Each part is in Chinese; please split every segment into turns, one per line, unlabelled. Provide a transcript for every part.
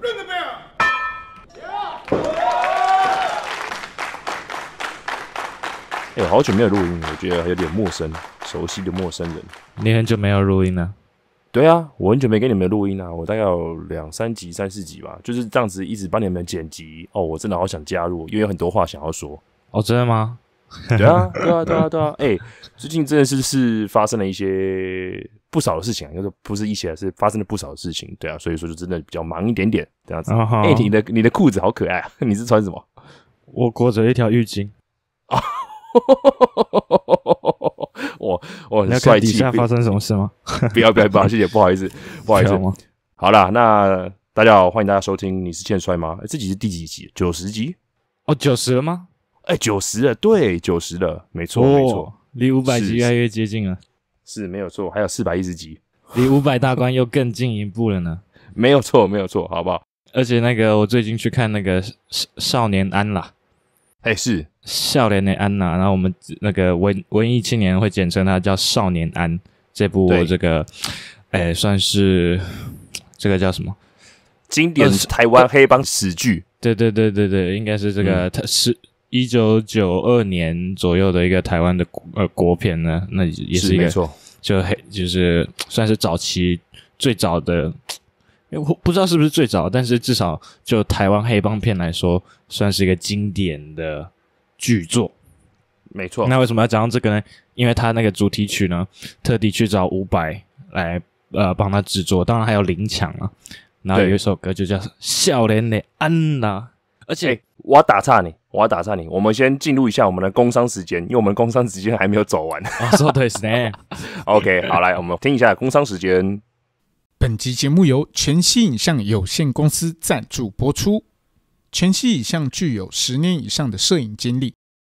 r i n the b e
哎，好久没有录音，我觉得有点陌生，熟悉的陌生人。
你很久没有录音了？
对啊，我很久没给你们录音啊，我大概有两三集、三四集吧，就是这样子一直帮你们剪辑。哦，我真的好想加入，因为有很多话想要说。
哦，真的吗？对啊，对啊，对啊，对
啊！哎，最近真的是是发生了一些。不少的事情，就是不是疫情，是发生了不少的事情，对啊，所以说就真的比较忙一点点这样子。哎，你的你的裤子好可爱啊！你是穿什么？我裹着
一条浴巾。哦，
哇哇，你下发生什么事吗？
不要不要，不好意思，不好意思，不好意思。
好啦，那大家好，欢迎大家收听。你是健衰吗？自集是第几集？九十集？哦，九十了吗？哎，九十了，对，九十了，没错，没错，离五百集越来越接近了。是没有错，还有四百一十集，
离五百大关又更进一步了呢。没
有错，没有错，好不好？
而且那个，我最近去看那个《少年安》啦，哎，是《少年的安》呐。然后我们那个文文艺青年会简称它叫《少年安》这部。这个，哎，算是这个叫什么？经典台湾黑帮
喜剧。
对对对对对，应该是这个，他是。一九九二年左右的一个台湾的呃国片呢，那也是一个错，就黑就是算是早期最早的，因为我不知道是不是最早，但是至少就台湾黑帮片来说，算是一个经典的巨作。没错。那为什么要讲到这个呢？因为他那个主题曲呢，特地去找伍佰来呃帮他制作，当然还有林强啊。然后有一首歌就叫《少年的安娜》，而且我打岔你。我要打散
你，我们先进入一下我们的工商时间，因为我们工商时间还没有走完。啊，
说得是呢。
OK，好来，我们听一下工商时间。
本集节目由全息影像有限公司赞助播出。全息影像具有十年以上的摄影经历，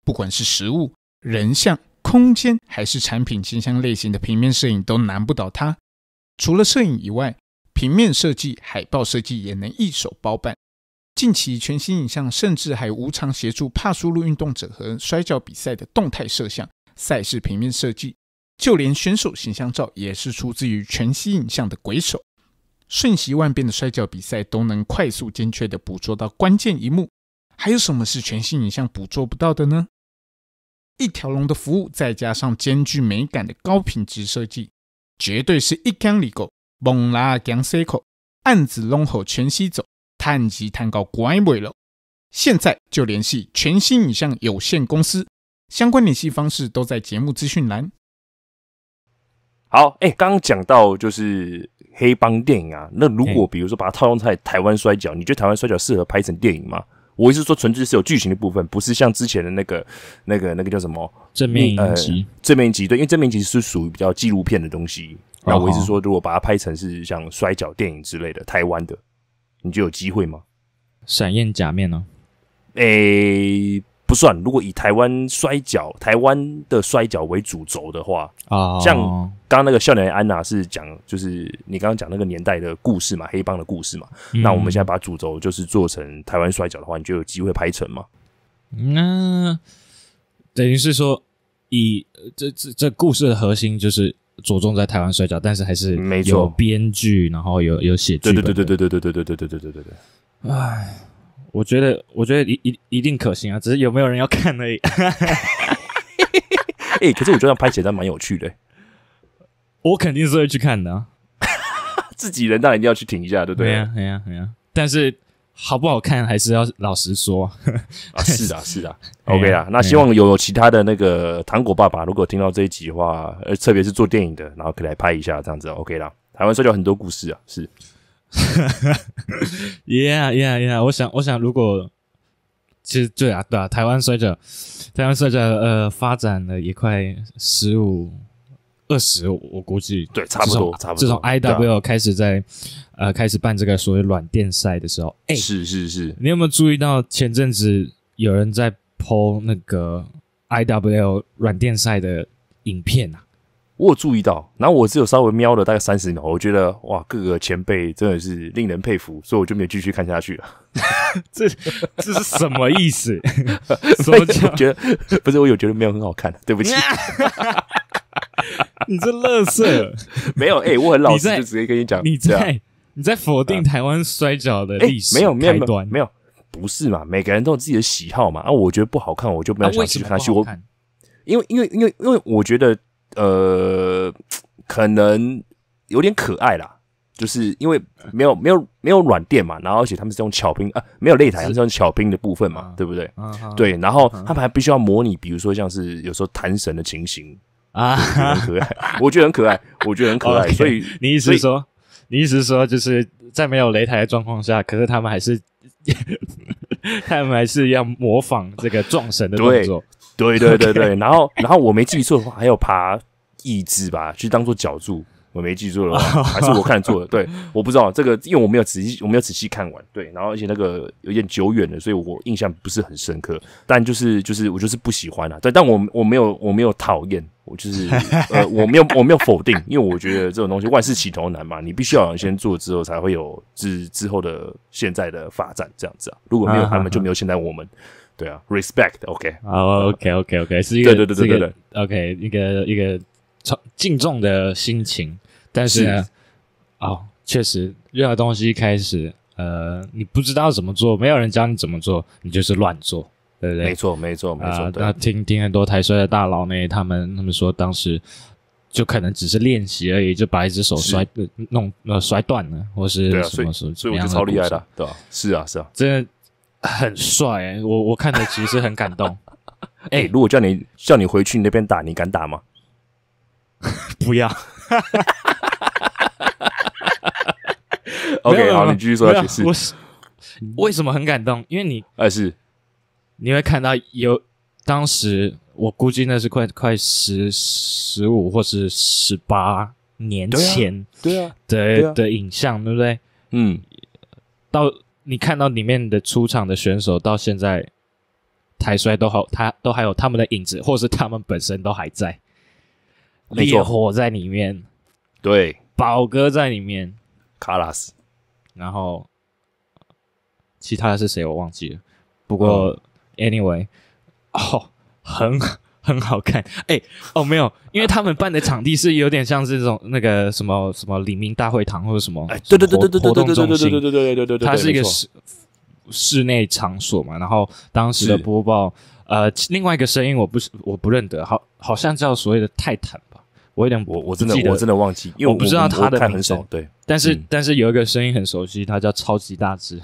不管是实物、人像、空间还是产品形象类型的平面摄影，都难不倒它。除了摄影以外，平面设计、海报设计也能一手包办。近期，全息影像甚至还无偿协助帕苏路运动者和摔跤比赛的动态摄像、赛事平面设计，就连选手形象照也是出自于全息影像的鬼手。瞬息万变的摔跤比赛都能快速、精确地捕捉到关键一幕，还有什么是全息影像捕捉不到的呢？一条龙的服务，再加上兼具美感的高品质设计，绝对是一枪立狗猛拉江塞口，案子龙吼全息走。看级看高怪尾了，现在就联系全新影像有限公司，相关联系方式都在节目资讯栏。
好，哎，刚刚讲到就是黑帮电影啊，那如果比如说把它套用在台湾摔角，你觉得台湾摔角适合拍成电影吗？我思说，纯粹是有剧情的部分，不是像之前的那个那个那个叫什么正面集正面集对，因为正面集是属于比较纪录片的东西。那我思说，如果把它拍成是像摔角电影之类的，台湾的。
你就有机会吗？闪焰假面呢？
诶，不算。如果以台湾摔角、台湾的摔角为主轴的话，啊，像刚刚那个笑脸安娜是讲，就是你刚刚讲那个年代的故事嘛，黑帮的故事嘛。那我们现在把主轴就是做成台湾摔角的话，你就有机会拍成吗？
那等于是说，以这这这故事的核心就是。着重在台湾摔跤，但是还是没有编剧，然后有有写剧。对对对对对对对对对对对对对
对。哎，
我觉得我觉得一一一定可行啊，只是有没有人要看而已。哎，可是我觉得拍起来蛮有趣的。我肯定是会去看的啊，
自己人当然一定要去停一下，对不对？对呀，
对呀，对呀。但是。好不好看还是要老实说啊，是 啊是啊，OK 啦。那希望
有其他的那个糖果爸爸，如果听到这一集的话，呃，特别是做电影的，然后可以来拍一下这样子，OK 啦。台湾衰掉很多故事啊，是，
Yeah Yeah Yeah！我想我想，如果其实对啊对啊，台湾衰跤，台湾衰跤，呃，发展了也快十五。二十，我估计对，差不多。差不多。自从 I W 开始在呃开始办这个所谓软电赛的时候，哎，是是是，你有没有注意到前阵子有人在 PO 那个 I W 软电赛的影片啊？我有
注意到，然后我只有稍微瞄了大概三十秒，我觉得哇，各个前辈真的是令人佩服，所以我就没有继续看下去了。
这这
是什么意思？所以我觉得不是我有觉得没有很好看，对不起。你这乐色 没有？哎，我很老实，直接跟你讲，你在
你在否定台湾摔跤的历史，没有，没有，
没有，不是嘛？每个人都有自己的喜好嘛。啊，我觉得不好看，我就不要去看下去。我因
为因为因为因
为我觉得呃，可能有点可爱啦，就是因为没有没有没有软垫嘛，然后而且他们是用巧拼啊，没有擂台，是用巧拼的部分嘛，对不对？对，然后他们还必须要模拟，比如说像是有时候弹绳的情形。
啊，很可
爱，我觉得很可爱，我觉得很可爱。所以你意思是说，
你意思是说，就是在没有擂台的状况下，可是他们还是，他们还是要模仿这个撞
神的动作，对对对对然后，然后我没记错的话，还有爬椅子吧，去当做脚柱。我没记住了，还是我看错了？对，我不知道这个，因为我没有仔细，我没有仔细看完。对，然后而且那个有点久远了，所以我印象不是很深刻。但就是就是我就是不喜欢啊，对，但我我没有我没有讨厌，我就是呃我没有我没有否定，因为我觉得这种东西万事起头难嘛，你必须要先做之后才会有之之后的现在的发展这样子啊。如果没有他们，就没有现在我们。对啊，respect，OK，
啊，OK，OK，OK，是一个对对对对对，OK，一个一个崇敬重的心情。但是，哦，确实，任何东西一开始，呃，你不知道怎么做，没有人教你怎么做，你就是乱做，对不对？没错，没错，没错。那听听很多台摔的大佬呢，他们他们说，当时就可能只是练习而已，就把一只手摔弄呃摔断了，或是什么什么，所以我就超厉害的，对吧？是啊，是啊，真的很帅。我我看的其实很感
动。哎，如果叫你叫你回去你那边打，你敢打吗？不
要。哈，OK，好，你继续说解释。我是为什么很感动？因为你，哎是，你会看到有当时我估计那是快快十十五或是十八年前对啊的的影像，对不对？嗯，到你看到里面的出场的选手，到现在台摔都好，他都还有他们的影子，或是他们本身都还在，烈火在里面。对，宝哥在里面，卡拉斯，然后其他的是谁我忘记了。不过，anyway，哦，很很好看。哎，哦，没有，因为他们办的场地是有点像这种那个什么什么黎明大会堂或者什么，哎，对对对对对对对对对
对对对对，它是一个室
室内场所嘛。然后当时的播报，呃，另外一个声音我不我不认得，好，好像叫所谓的泰坦。我有点，我我真的我真的忘记，因为我不知道他的很少，对，但是但是有一个声音很熟悉，他叫超级大志。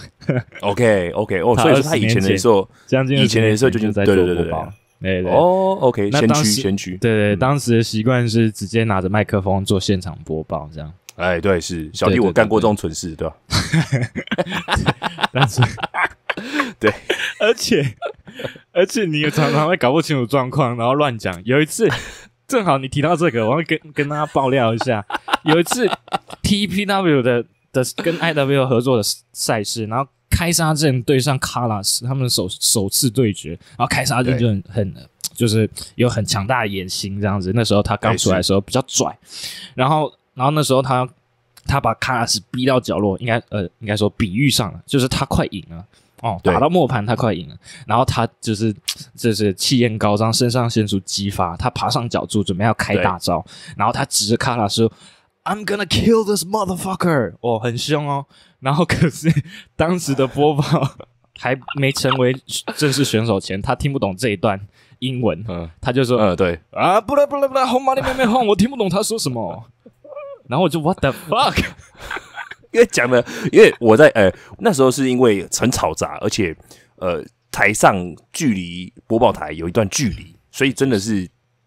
OK OK，哦，所以他以前的时候，以前的时候就已经在做播报。对哦，OK，前驱前驱，对对，当时的习惯是直接拿着麦克风做现场播报，这样。哎，对，是小弟我干过这种蠢事，对吧？但是，
对，
而且而且你也常常会搞不清楚状况，然后乱讲。有一次。正好你提到这个，我要跟跟大家爆料一下。有一次 TPW 的的跟 IW 合作的赛事，然后开杀阵对上卡拉斯，他们首首次对决，然后开杀阵就很很就是有很强大的野心这样子。那时候他刚出来的时候比较拽，然后然后那时候他他把卡拉斯逼到角落，应该呃应该说比喻上了，就是他快赢了。哦，打到末盘他快赢了，然后他就是 就是气焰高涨，肾上腺素激发，他爬上脚柱准备要开大招，然后他指着卡拉说：“I'm gonna kill this motherfucker！” 哦，很凶哦。然后可是 当时的播报 还没成为正式选手前，他听不懂这一段英文，嗯，他就说：“呃，对，啊，不啦不啦不啦，红马的妹妹轰，我听不懂他说什么。”然后我就 “What the fuck？” 因为讲的，因为我在
呃那时候是因为很吵杂，而且呃台上距离播报台有一段距离，所以真的是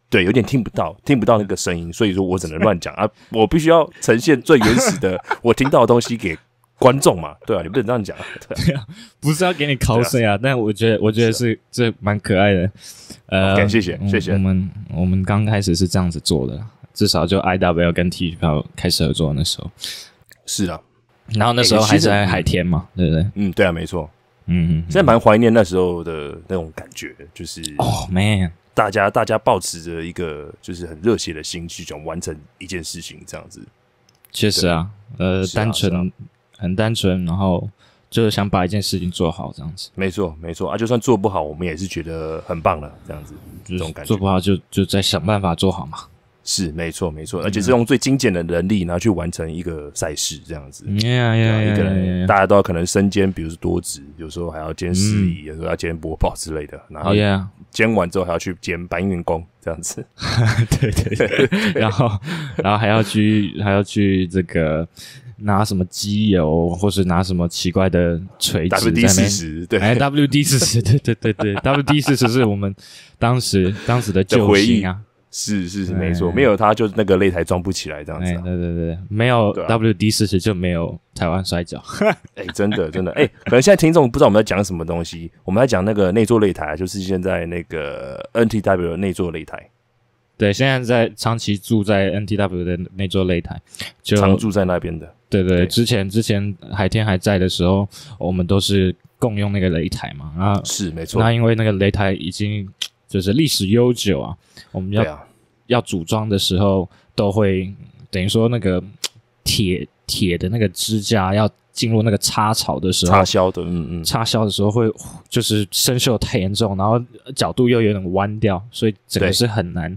对有点听不到，听不到那个声音，所以说我只能乱讲啊，我必须要呈现最原始的我听到的东西给观众嘛，对啊，你不能这样讲，对啊，
不是要给你口水 啊，但我觉得我觉得是这蛮可爱的，呃，谢谢谢谢，我们我们刚开始是这样子做的，至少就 I W 跟 T 票开始合作那时候是啊。然后那时候还在海天嘛，对不对？嗯，对啊，没错。嗯，现
在蛮怀念那时候的那种感觉，就是哦，man，大家大家保持着一个就是很热血的心去想完成一件事情，这样子。
确实啊，呃，单纯，很单纯，然后就是想把一件事情做好，这样子。
没错，没错啊，就算做不好，我们也是觉得很
棒了，这样子，就是做不好就就在想办法做好嘛。是没错，没错，而且是用最
精简的能力然后去完成一个赛事这样子。一个人大家都要可能身兼，比如多职，有时候还要兼司仪，有时候要兼播报之类的。然后兼完之后还要去兼搬运工这样子。对对对，然后
然后还要去还要去这个拿什么机油，或是拿什么奇怪的锤子？W D 四十对，W D 四十对对对对，W D 四十是我们当时当时的救星啊。
是是是，没错，没有他就那个擂台装不起来这样子。对
对对，没有 WD 四十就没有台湾摔哈，
哎，真的真的哎，可能现在听众不知道我们在讲什么东西，我们在讲那个内座擂台，就是现在那
个 NTW 内座擂台。对，现在在长期住在 NTW 的那座擂台，就常住在那边的。对对，之前之前海天还在的时候，我们都是共用那个擂台嘛。啊，是没错。那因为那个擂台已经。就是历史悠久啊，我们要要组装的时候，都会等于说那个铁铁的那个支架要进入那个插槽的时候，插销的，嗯嗯，插销的时候会就是生锈太严重，然后角度又有点弯掉，所以这个是很难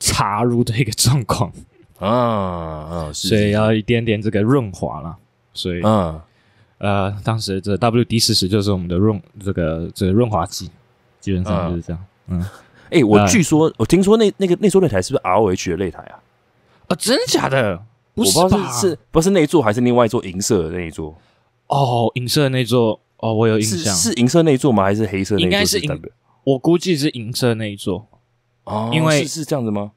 插入的一个状况啊啊，所以要一点点这个润滑了，所以嗯呃，当时这 W D 四十就是我们的润这个这个润滑剂，基本上就是这样。嗯，哎，我据
说，我听说那那个那座擂台是不是 ROH 的擂台啊？啊，真的假的？我不知道是是，不是那一座还是另外一座银色的那一座？
哦，银色的那座哦，我有印象，是银色那一座吗？还是黑色？应该是银，我估计是银色那一座。哦，因为是是这样子吗？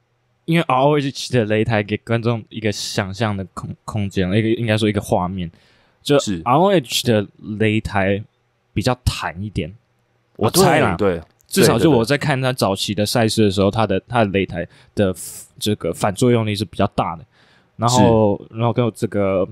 因为 ROH 的擂台给观众一个想象的空空间，一个应该说一个画面，就是 ROH 的擂台比较弹一点，我猜了，对。至少就我在看他早期的赛事的时候，他的他的擂台的这个反作用力是比较大的。然后，然后跟这个，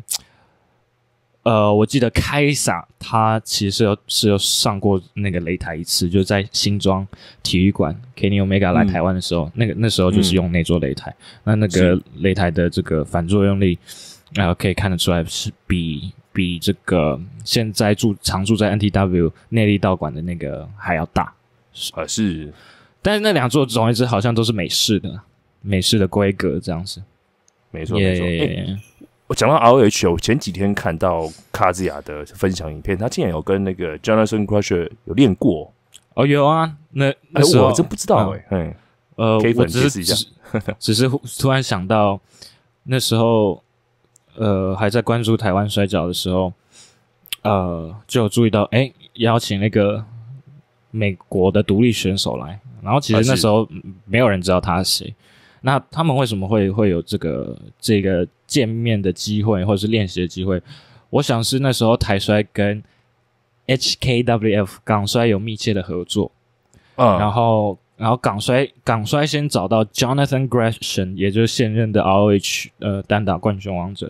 呃，我记得开撒他其实是是有上过那个擂台一次，就在新庄体育馆 Kenny Omega 来台湾的时候，那个那时候就是用那座擂台。那那个擂台的这个反作用力啊，可以看得出来是比比这个现在住常住在 NTW 内力道馆的那个还要大。啊是，但是那两座总一直好像都是美式的美式的规格这样子，没错没错。
我讲到 R h 我前几天看到卡兹雅的分享影片，他竟然有跟那个 j o n a t h a n Crusher 有练过哦，有啊，
那那时候真不知道哎，呃，我只是只只是突然想到那时候呃还在关注台湾摔跤的时候，呃就有注意到哎邀请那个。美国的独立选手来，然后其实那时候没有人知道他是谁。那他们为什么会会有这个这个见面的机会，或者是练习的机会？我想是那时候台摔跟 HKWF 港摔有密切的合作。嗯，然后然后港摔港摔先找到 Jonathan Gresham，也就是现任的 ROH 呃单打冠军王者。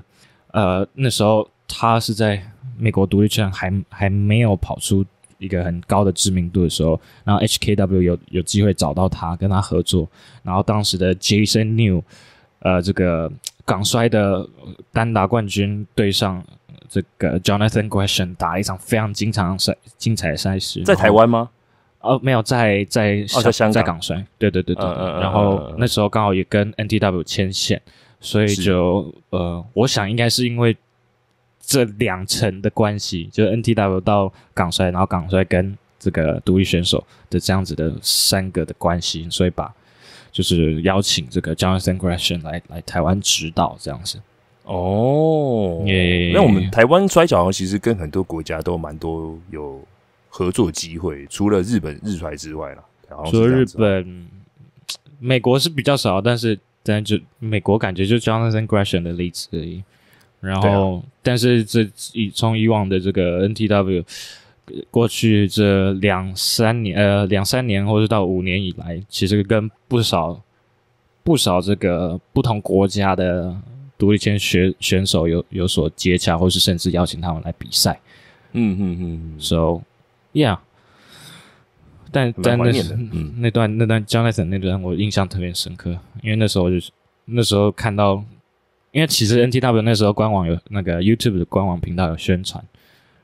呃，那时候他是在美国独立圈还还没有跑出。一个很高的知名度的时候，然后 HKW 有有机会找到他跟他合作，然后当时的 Jason New，呃，这个港摔的单打冠军对上这个 Jonathan Question 打一场非常精彩赛，精彩的赛事在台湾吗？哦，没有，在在在港摔，对对对对，然后那时候刚好也跟 NTW 牵线，所以就呃，我想应该是因为。这两层的关系，就是 NTW 到港摔，然后港摔跟这个独立选手的这样子的三个的关系，所以把就是邀请这个 Johnson g r e t h a n 来来台湾指导这样子。
哦，那我们台湾摔跤其实跟很多国家都蛮多有合作机会，除了日本日摔之外了。然后日
本、美国是比较少，但是但就美国感觉就 Johnson g r e t h a n 的例子而已。然后，但是这以从以往的这个 NTW，过去这两三年，呃，两三年或者到五年以来，其实跟不少不少这个不同国家的独立拳选选手有有所接洽，或是甚至邀请他们来比赛。嗯嗯嗯。So yeah，但但那是那段那段 Jonathan 那段我印象特别深刻，因为那时候就是那时候看到。因为其实 NTW 那时候官网有那个 YouTube 的官网频道有宣传，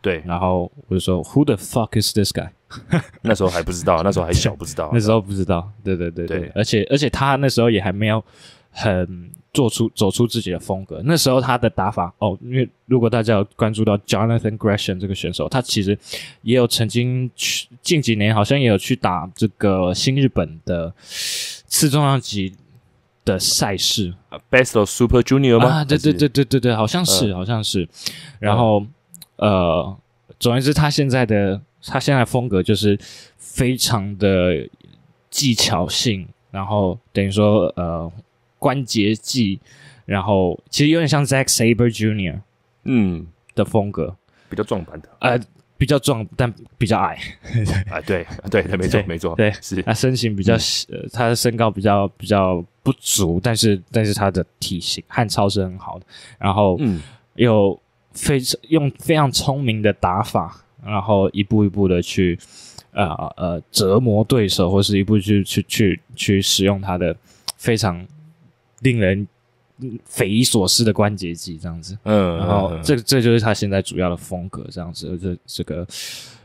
对，然后我就说 Who the fuck is this guy？那时候还不知道，那时候还小，不知道，那时候不知道。对对对对，而且而且他那时候也还没有很做出走出自己的风格。那时候他的打法哦，因为如果大家有关注到 Jonathan Gresham 这个选手，他其实也有曾经去近几年好像也有去打这个新日本的次重量级。的赛事，Best of Super Junior 吗？啊，对对对对对对，好像是，好像是。然后，呃，总而言之，他现在的他现在风格就是非常的技巧性，然后等于说，呃，关节技，然后其实有点像 Zack s a b e r Junior，嗯，的风格，比较壮板的，呃。比较壮，但比较矮 啊！对对，没错没错，对是。他身形比较，他的身高比较比较不足，但是但是他的体型汉超是很好的。然后嗯，又非常用非常聪明的打法，然后一步一步的去啊呃折磨对手，或是一步去去去去使用他的非常令人。匪夷所思的关节技这样子，嗯，然后这这就是他现在主要的风格这样子。这这个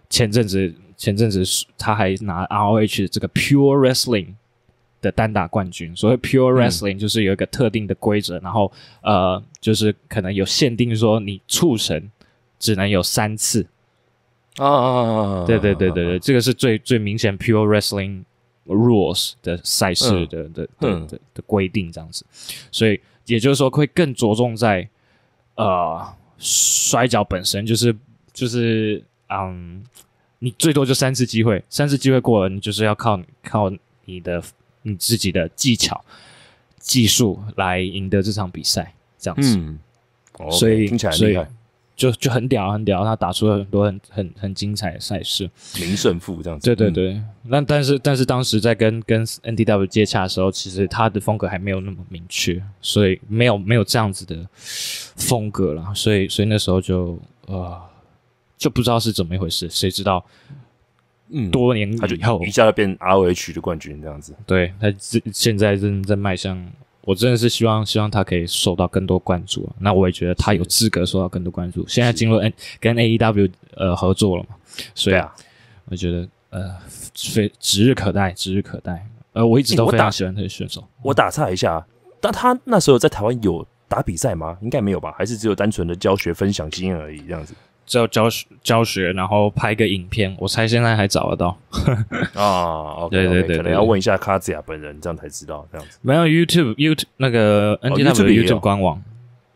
前阵子前阵子他还拿 ROH 这个 Pure Wrestling 的单打冠军。所谓 Pure Wrestling 就是有一个特定的规则，然后呃，就是可能有限定说你触成只能有三次。啊，对对对对对，这个是最最明显 Pure Wrestling Rules 的赛事的的的的规定这样子，所以。也就是说，会更着重在，呃，摔跤本身就是，就是，嗯，你最多就三次机会，三次机会过了，你就是要靠靠你的你自己的技巧、技术来赢得这场比赛，这样子。嗯，所以所以。就就很屌，很屌，他打出了很多很很很精彩的赛事，
零胜负这样子。对对对，
那但是但是当时在跟跟 N D W 接洽的时候，其实他的风格还没有那么明确，所以没有没有这样子的风格了，所以所以那时候就呃就不知道是怎么一回事，谁知道？嗯，多年以后一下就变 R
H 的冠军这样子。
对，他现在正在迈向。我真的是希望，希望他可以受到更多关注。那我也觉得他有资格受到更多关注。现在进入 N 跟 A E W 呃合作了嘛？所以啊，我觉得呃，非指日可待，指日可待。呃，我一直都非常喜欢这个选手。
我打岔一下，但他那时候在台湾
有打比赛吗？应该没有吧？还
是只有单纯的教学分享经验而已？这样子。
教教学教学，然后拍个影片，我猜现在还找得到
啊。对对对，可能要问一下卡子亚本人，这样才知道。这样
没有 YouTube，YouTube 那个 NDW 的 YouTube 官网，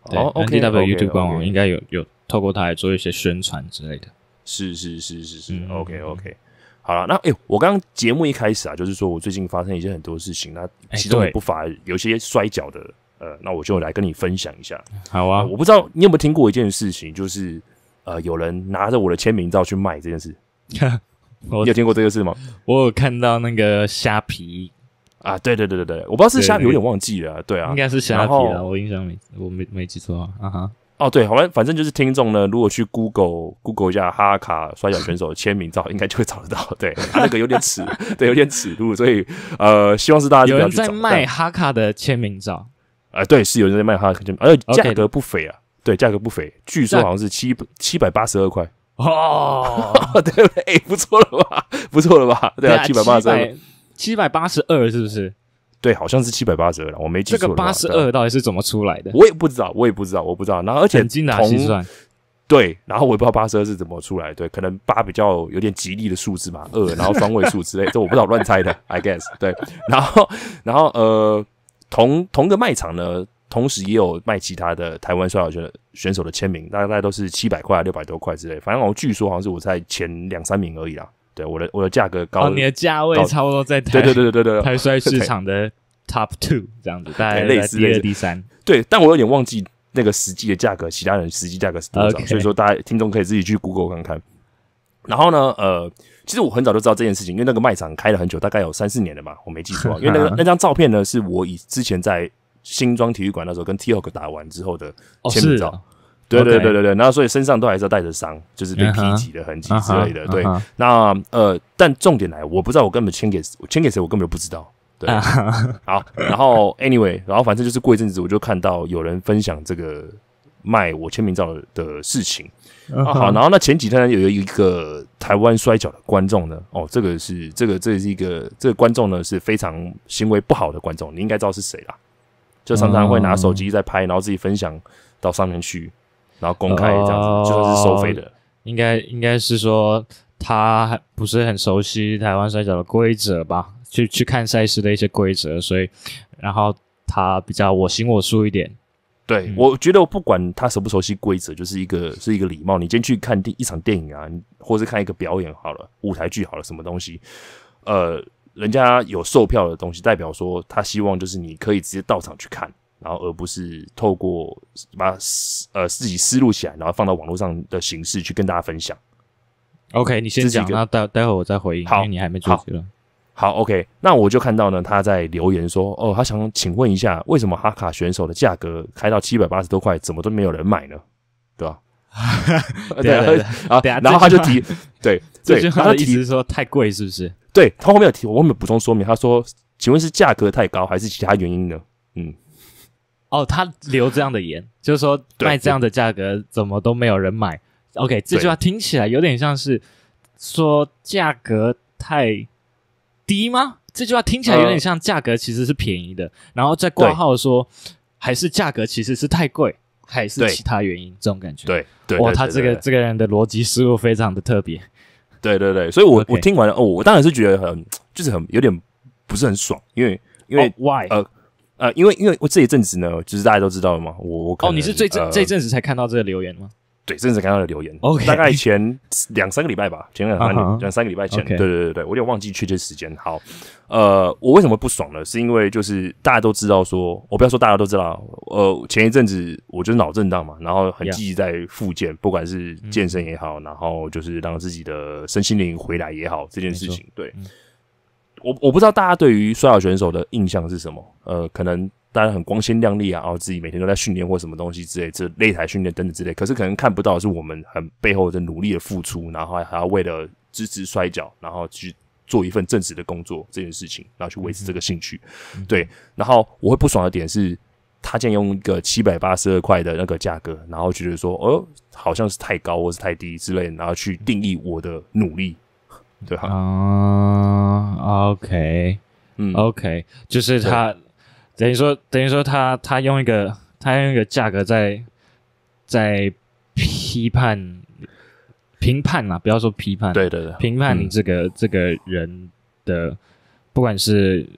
哦 o k n t w YouTube 官网应该有有透过它来做一些宣传
之类的。是是是是是，OK OK，好了，那哎，我刚刚节目一开始啊，就是说我最近发生一些很多事情，那其中也不乏有些摔跤的，呃，那我就来跟你分享一下。好啊，我不知道你有没有听过一件事情，就是。呃，有人拿着我的签名照去卖这件事，你有听过这个事吗？我有看到那个虾皮啊，对对对对对，我不知道是虾皮，有点忘记了，对啊，应该是虾皮啊，我
印象没，我没没记错啊，啊哈，
哦对，好，反正就是听众呢，如果去 Google Google 一下哈卡摔跤选手的签名照，应该就会找得到。对，他那个有点尺，对，有点尺度，所以呃，希望是大家有人在卖哈卡的签名照啊，对，是有人在卖哈卡签名，而且价格不菲啊。对，价格不菲，据说好像是七七百八十二块
哦，对，哎，不错
了吧，不错了吧，对啊，七百八十二，七百八十二是不是？对，好像是七百八十二了，我没记错。这个八十二到底是怎么出来的？我也不知道，我也不知道，我不知道。然后，而且精打细算，对，然后我也不知道八十二是怎么出来，对，可能八比较有点吉利的数字嘛，二，然后双位数之类，这我不知道乱猜的，I guess。对，然后，然后，呃，同同个卖场呢？同时也有卖其他的台湾摔跤拳选手的签名，大概都是七百块、六百多块之类。反正我据说好像是我在前两三名而已啦。对，我的我的价格高，你的价位差不多在对对对对对台摔市场
的 top two 这样子，大概类似列第三。对，
但我有点忘记那个实际的价格，其他人实际价格是多少。所以说大家听众可以自己去 Google 看看。然后呢，呃，其实我很早就知道这件事情，因为那个卖场开了很久，大概有三四年了嘛，我没记错。因为那个那张照片呢，是我以之前在。新庄体育馆那时候跟 TOK 打完之后的签名照，对对对对对，然后所以身上都还是要带着伤，就是被劈击的痕迹之类的。对，那呃，但重点来，我不知道我根本签给签给谁，我根本就不知道。对，好，然后 anyway，然后反正就是过一阵子，我就看到有人分享这个卖我签名照的事情。好，然后那前几天有有一个台湾摔角的观众呢，哦，这个是这个这是一个这个观众呢是非常行为不好的观众，你应该知道是谁啦。就常常会拿手机在拍，然后自己分享到上面去，然后公开这样子，就算是收费的。
应该应该是说他不是很熟悉台湾摔角的规则吧？去去看赛事的一些规则，所以然后他比较我行我素一点。
对，我觉得我不管他熟不熟悉规则，就是一个是一个礼貌。你先去看第一场电影啊，或是看一个表演好了，舞台剧好了，什么东西，呃。人家有售票的东西，代表说他希望就是你可以直接到场去看，然后而不是透过把呃自己思路起来，然后放到网络上的形式去跟大家分享。OK，你先讲，那
待待会我再回应，因为你还没出去了。
好，OK，那我就看到呢，他在留言说，哦，他想请问一下，为什么哈卡选手的价格开到七百八十多块，怎么都没有人买呢？对吧？对，啊，然后他就提，对对，他就思是
说太贵，是不是？
对他后面有提，我后面补充说明，他说：“请问是价格太高还是其他原因呢？”嗯，
哦，他留这样的言，就是说卖这样的价格怎么都没有人买。OK，这句话听起来有点像是说价格太低吗？这句话听起来有点像价格其实是便宜的，然后再挂号说还是价格其实是太贵，还是其他原因？这种感觉，对，哇，他这个这个人的逻辑思路非常的特别。对对对，所以我我听完了哦，我当然是觉得很 就是很有点
不是很爽，因为因为 why 呃呃，因为因为我这一阵子呢，就是大家都知道了嘛，我我哦，你是最这这一阵子才看到这个留言吗？对，正是刚刚的留言，大概前两三个礼拜吧，前两两三个礼拜前，对对对对，我有点忘记确切时间。好，呃，我为什么不爽了？是因为就是大家都知道，说我不要说大家都知道，呃，前一阵子我就是脑震荡嘛，然后很积极在复健，不管是健身也好，然后就是让自己的身心灵回来也好，这件事情。对，我我不知道大家对于衰老选手的印象是什么，呃，可能。当然很光鲜亮丽啊，然后自己每天都在训练或什么东西之类，这擂台训练等等之类。可是可能看不到的是我们很背后的努力的付出，然后还要为了支持摔跤，然后去做一份正式的工作这件事情，然后去维持这个兴趣。对，然后我会不爽的点是他竟然用一个七百八十二块的那个价格，然后觉得说哦，好像是太高或是太低之类，然
后去定义我的努力。对啊，OK，嗯，OK，就是他。等于说，等于说，他他用一个他用一个价格在在批判、评判啦，不要说批判，对对对，评判你这个这个人的，不管是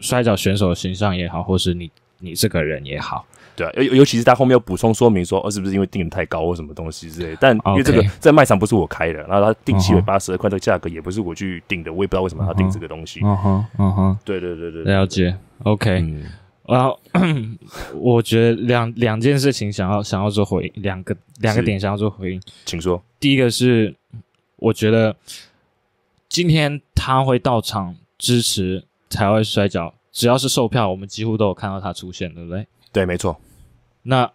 摔跤选手形象也好，或是你你这个人也好。
对啊，尤尤其是他后面又补充说明说，哦，是不是因为定的太高或什么东西之类？但因为这个这卖场不是我开的，然后他定七百八十二块的价格也不是我去定的，我也不知道为什么他定这个东西。嗯哼，嗯哼，对对对对，
了解。OK，然后 我觉得两两件事情想要想要做回应，两个两个点想要做回应，请说。第一个是，我觉得今天他会到场支持台湾摔跤，只要是售票，我们几乎都有看到他出现，对不对？对，没错。那，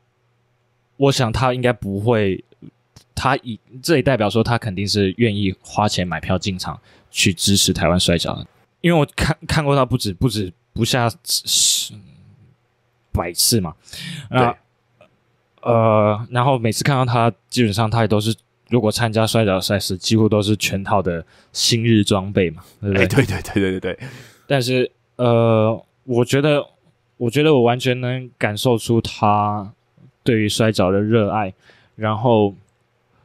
我想他应该不会，他以这也代表说他肯定是愿意花钱买票进场去支持台湾摔角的，因为我看看过他不止不止不下十百次嘛，那呃，然后每次看到他，基本上他也都是如果参加摔跤赛事，几乎都是全套的新日装备嘛，对不对？对对对对对对，但是呃，我觉得。我觉得我完全能感受出他对于摔跤的热爱，然后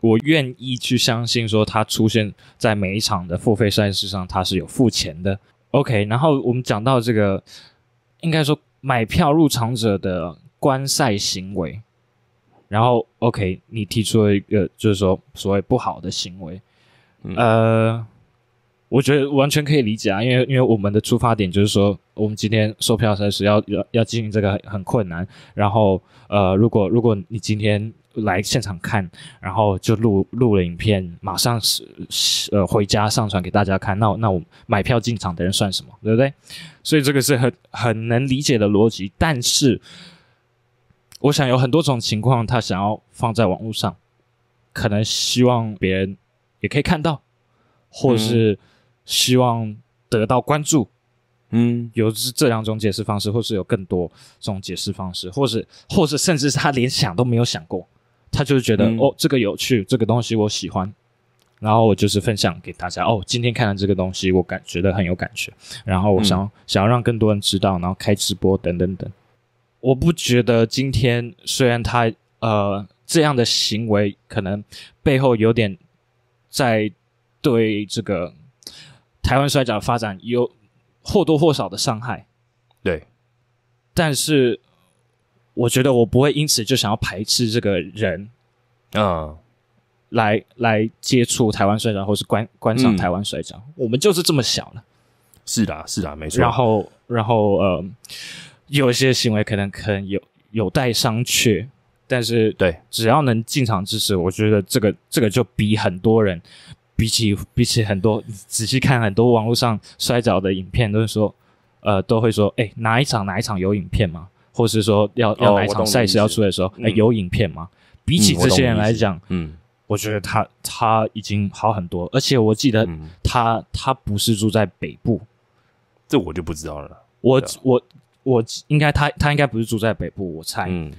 我愿意去相信说他出现在每一场的付费赛事上，他是有付钱的。OK，然后我们讲到这个，应该说买票入场者的观赛行为，然后 OK，你提出了一个就是说所谓不好的行为，呃。我觉得完全可以理解啊，因为因为我们的出发点就是说，我们今天售票才是要要要进行这个很困难。然后呃，如果如果你今天来现场看，然后就录录了影片，马上是呃回家上传给大家看，那那我买票进场的人算什么，对不对？所以这个是很很能理解的逻辑。但是我想有很多种情况，他想要放在网络上，可能希望别人也可以看到，
或者是。
希望得到关注，嗯，有这两种解释方式，或是有更多这种解释方式，或是，或是，甚至是他连想都没有想过，他就是觉得哦，这个有趣，这个东西我喜欢，然后我就是分享给大家。哦，今天看了这个东西，我感觉得很有感觉，然后我想想要让更多人知道，然后开直播等等等。我不觉得今天虽然他呃这样的行为可能背后有点在对这个。台湾摔角的发展有或多或少的伤害，对，但是我觉得我不会因此就想要排斥这个人，啊，来来接触台湾摔角，或是观观赏台湾摔跤，我们就是这么小的。是的，是的，没错。然后，然后，呃，有一些行为可能可能有有待商榷，但是对，只要能进场支持，我觉得这个这个就比很多人。比起比起很多仔细看很多网络上摔跤的影片都是说，呃，都会说，哎，哪一场哪一场有影片吗？或是说要要哪一场赛事要出来的时候，哎，有影片吗？比起这些人来讲，嗯，我觉得他他已经好很多，而且我记得他他不是住在北部，
这我就不知道了。
我我我应该他他应该不是住在北部，我猜。嗯。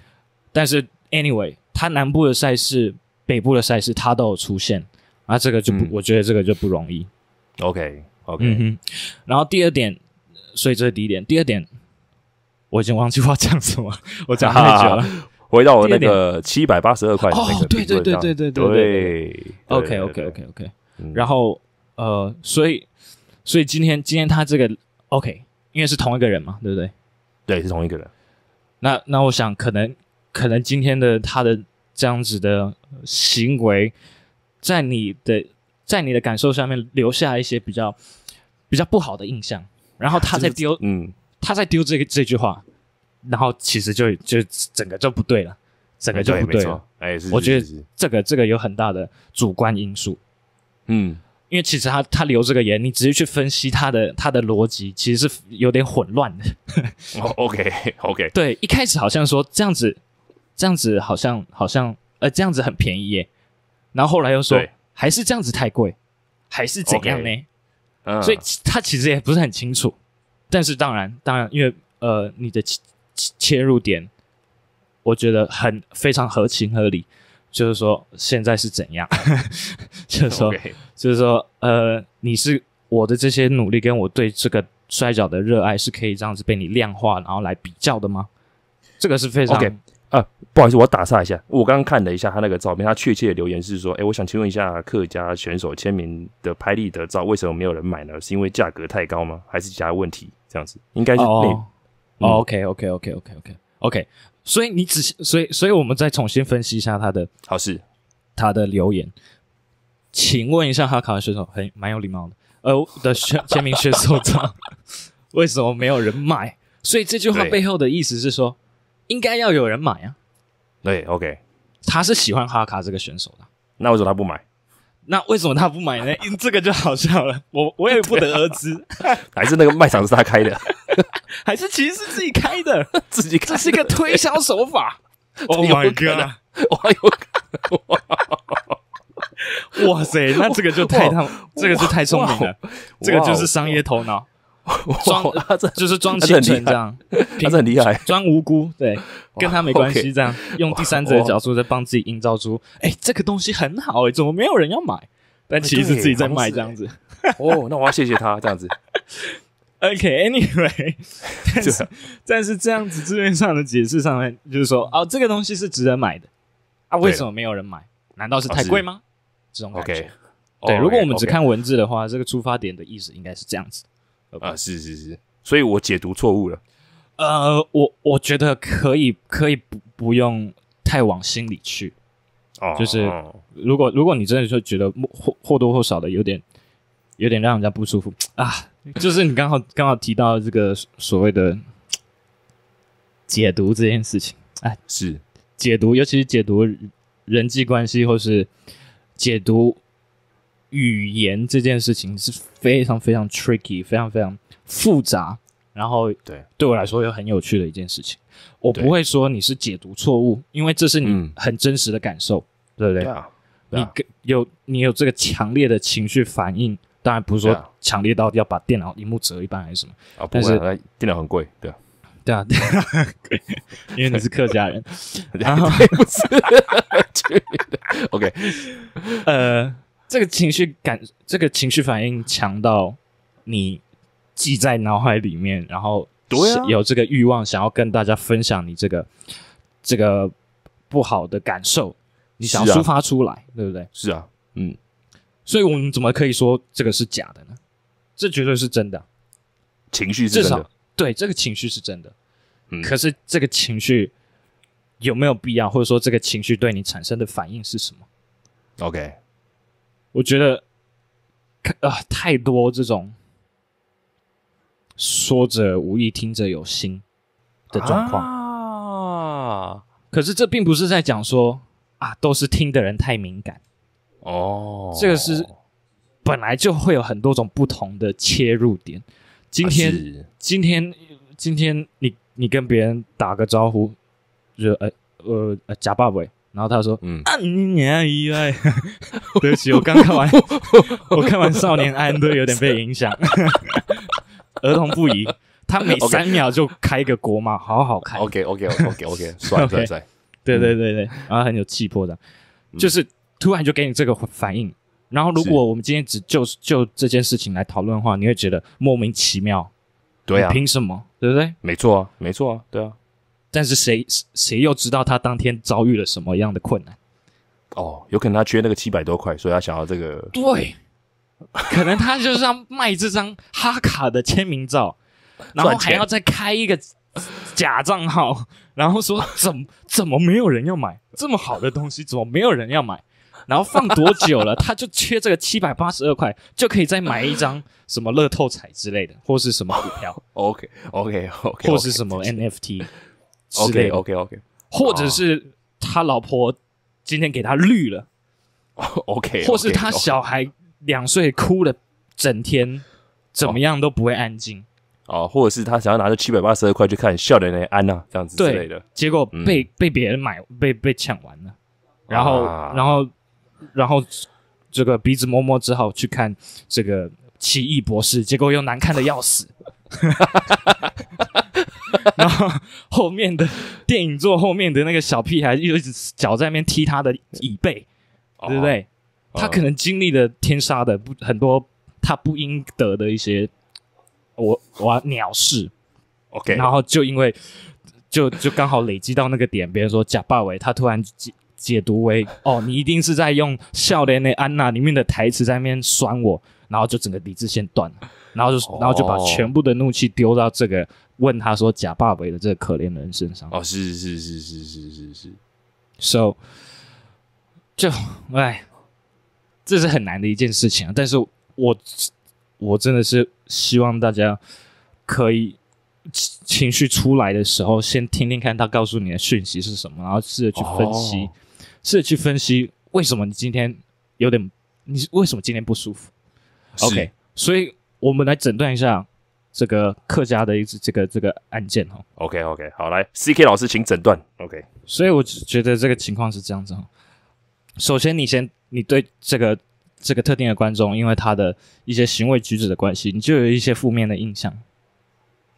但是 anyway，他南部的赛事、北部的赛事，他都有出现。啊，这个就不，我觉得这个就不容易。OK，OK。然后第二点，所以这是第一点，第二点，我已经忘记我讲什么，我讲太久了。
回到我那个七百八十二块钱。哦，对对对对对对。OK，OK，OK，OK。
然后呃，所以所以今天今天他这个 OK，因为是同一个人嘛，对不对？对，是同一个人。那那我想可能可能今天的他的这样子的行为。在你的在你的感受上面留下一些比较比较不好的印象，然后他在丢，嗯，他在丢这个这句话，然后其实就就整个就不对了，整个就不对了。哎，是我觉得这个这个有很大的主观因素。嗯，因为其实他他留这个言，你直接去分析他的他的逻辑，其实是有点混乱的。OK OK，对，一开始好像说这样子，这样子好像好像，呃，这样子很便宜，耶。然后后来又说，还是这样子太贵，还是怎样呢？所以他其实也不是很清楚。但是当然，当然，因为呃，你的切入点，我觉得很非常合情合理。就是说，现在是怎样？就是说，就是说，呃，你是我的这些努力跟我对这个摔角的热爱是可以这样子被你量化，然后来比较的吗？这个是非常。
啊，不好意思，我打岔一下。我刚刚看了一下他那个照片，他确切的留言是说：“哎，我想请问一下，客家选手签名的拍立得照为什么没有人买呢？是因为价格太高吗？还是其他问题？这样子应该是……哦
，OK，OK，OK，OK，OK，OK，所以你只……所以，所以我们再重新分析一下他的好事，他的留言。请问一下，他卡家选手很蛮有礼貌的，呃，的签签名选手照 为什么没有人买？所以这句话背后的意思是说。应该要有人买啊，对，OK，他是喜欢哈卡这个选手的，那为什么他不买？那为什么他不买呢？因这个就好笑了，我我也不得而知。还是那个
卖场是他开的，
还
是其实是自己开的？自己，这是一个推销手法。Oh my god！
哇，有，哇塞，那这个就太棒，这个就太聪明了，这个就是商业头脑。装，就是装清纯这样，他得很厉害。装无辜，对，跟他没关系这样。用第三者的角度在帮自己营造出，哎，这个东西很好，哎，怎么没有人要买？但其实自己在卖这样子。哦，那我要谢谢他这样子。OK，Anyway，但是但是这样子字面上的解释上面就是说，哦，这个东西是值得买的。啊，为什么没有人买？难道是太贵吗？这种感觉。对，如果我们只看文字的话，这个出发点的意思应该是这样子。啊，是
是是，所以我解读错误了。
呃，我我觉得可以，可以不不用太往心里去。哦，就是如果如果你真的就觉得或或多或少的有点有点让人家不舒服啊，就是你刚好刚好提到这个所谓的解读这件事情，哎，是解读，尤其是解读人际关系或是解读。语言这件事情是非常非常 tricky，非常非常复杂。然后对对我来说，又很有趣的一件事情。我不会说你是解读错误，因为这是你很真实的感受，对不对？你有你有这个强烈的情绪反应，当然不是说强烈到要把电脑荧幕折一半还是什么啊？但是电脑很贵，对啊，对啊，因为你是客家人，
然 后不是，
OK，呃。这个情绪感，这个情绪反应强到你记在脑海里面，然后对有这个欲望想要跟大家分享你这个这个不好的感受，你想要抒发出来，对不对？是啊，嗯，所以我们怎么可以说这个是假的呢？这绝对是真的，情绪至少对这个情绪是真的。嗯，可是这个情绪有没有必要，或者说这个情绪对你产生的反应是什么？OK。我觉得，啊，太多这种，说者无意，听者有心的状况。啊！可是这并不是在讲说啊，都是听的人太敏感。哦，这个是本来就会有很多种不同的切入点。今天，今天，今天，你你跟别人打个招呼，就呃呃呃，假霸爸爸。然后他说：“嗯，对不起，我刚看完，我看完《少年安》都有点被影响。儿童不宜，他每三秒就开一个国骂，好好看。OK，OK，OK，OK，帅帅帅！对对对对，然后很有气魄的，就是突然就给你这个反应。然后如果我们今天只就就这件事情来讨论的话，你会觉得莫名其妙。对啊，凭什么？对不对？没错啊，没错啊，对啊。”但是谁谁又知道他当天遭遇了什么样的困难？
哦，有可能他缺那个七百多块，所以他想要这
个。对，可能他就是要卖这张哈卡的签名照，然后还要再开一个假账号，然后说 怎怎么没有人要买这么好的东西？怎么没有人要买？然后放多久了？他就缺这个七百八十二块，就可以再买一张 什么乐透彩之类的，或是什么股票？OK OK OK，或是什么 NFT。OK OK OK，或者是他老婆今天给他绿了，OK，或是他小孩两岁哭了整天，怎么样都不会安静。
哦，或者是他想要拿着七百八十二块去看笑脸的安娜这样子之类的，结果被
被别人买被被抢完了，然后然后然后这个鼻子摸摸，只好去看这个奇异博士，结果又难看的要死。然后后面的电影座后面的那个小屁孩又脚在那边踢他的椅背，对不对？他可能经历了天杀的不很多，他不应得的一些我我鸟事，OK。然后就因为就就刚好累积到那个点，别人说贾霸伟，他突然解解读为哦，你一定是在用《笑脸的安娜》里面的台词在那边酸我，然后就整个理智线断了，然后就然后就把全部的怒气丢到这个。问他说：“假霸伟的这个可怜的人身上。”哦，
是是是是是是是是。
So，就哎，这是很难的一件事情。但是我我真的是希望大家可以情绪出来的时候，先听听看他告诉你的讯息是什么，然后试着去分析，试着去分析为什么你今天有点，你为什么今天不舒服？OK，所以我们来诊断一下。这个客家的一支这个这个案件哦
，OK OK，好来，CK 老师请诊断，OK。
所以我觉得这个情况是这样子哈。首先，你先，你对这个这个特定的观众，因为他的一些行为举止的关系，你就有一些负面的印象。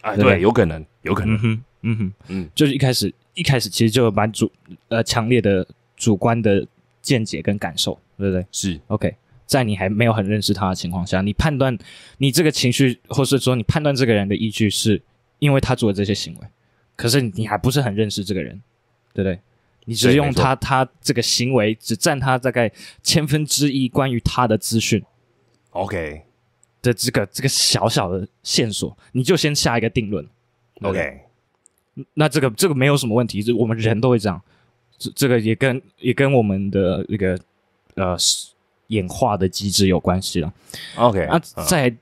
啊，对，有可能，有可能，嗯哼，嗯，就是一开始一开始其实就有蛮主呃强烈的主观的见解跟感受，对不对？是 OK。在你还没有很认识他的情况下，你判断你这个情绪，或是说你判断这个人的依据，是因为他做的这些行为。可是你还不是很认识这个人，对不对？你只用他，他这个行为只占他大概千分之一关于他的资讯，OK 的这个这个小小的线索，你就先下一个定论，OK。那这个这个没有什么问题，我们人都会这样，这这个也跟也跟我们的那个呃。演化的机制有关系了。OK，那在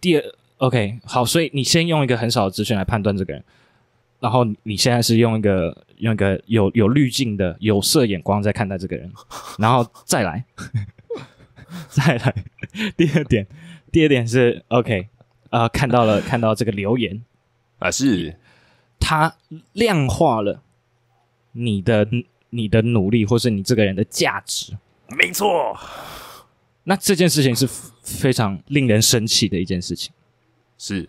第二 OK 好，所以你先用一个很少的资讯来判断这个人，然后你现在是用一个用一个有有滤镜的有色眼光在看待这个人，然后再来 再来第二点，第二点是 OK 啊，看到了看到这个留言啊，是他量化了你的你的努力或是你这个人的价值，没错。那这件事情是非常令人生气的一件事情，是，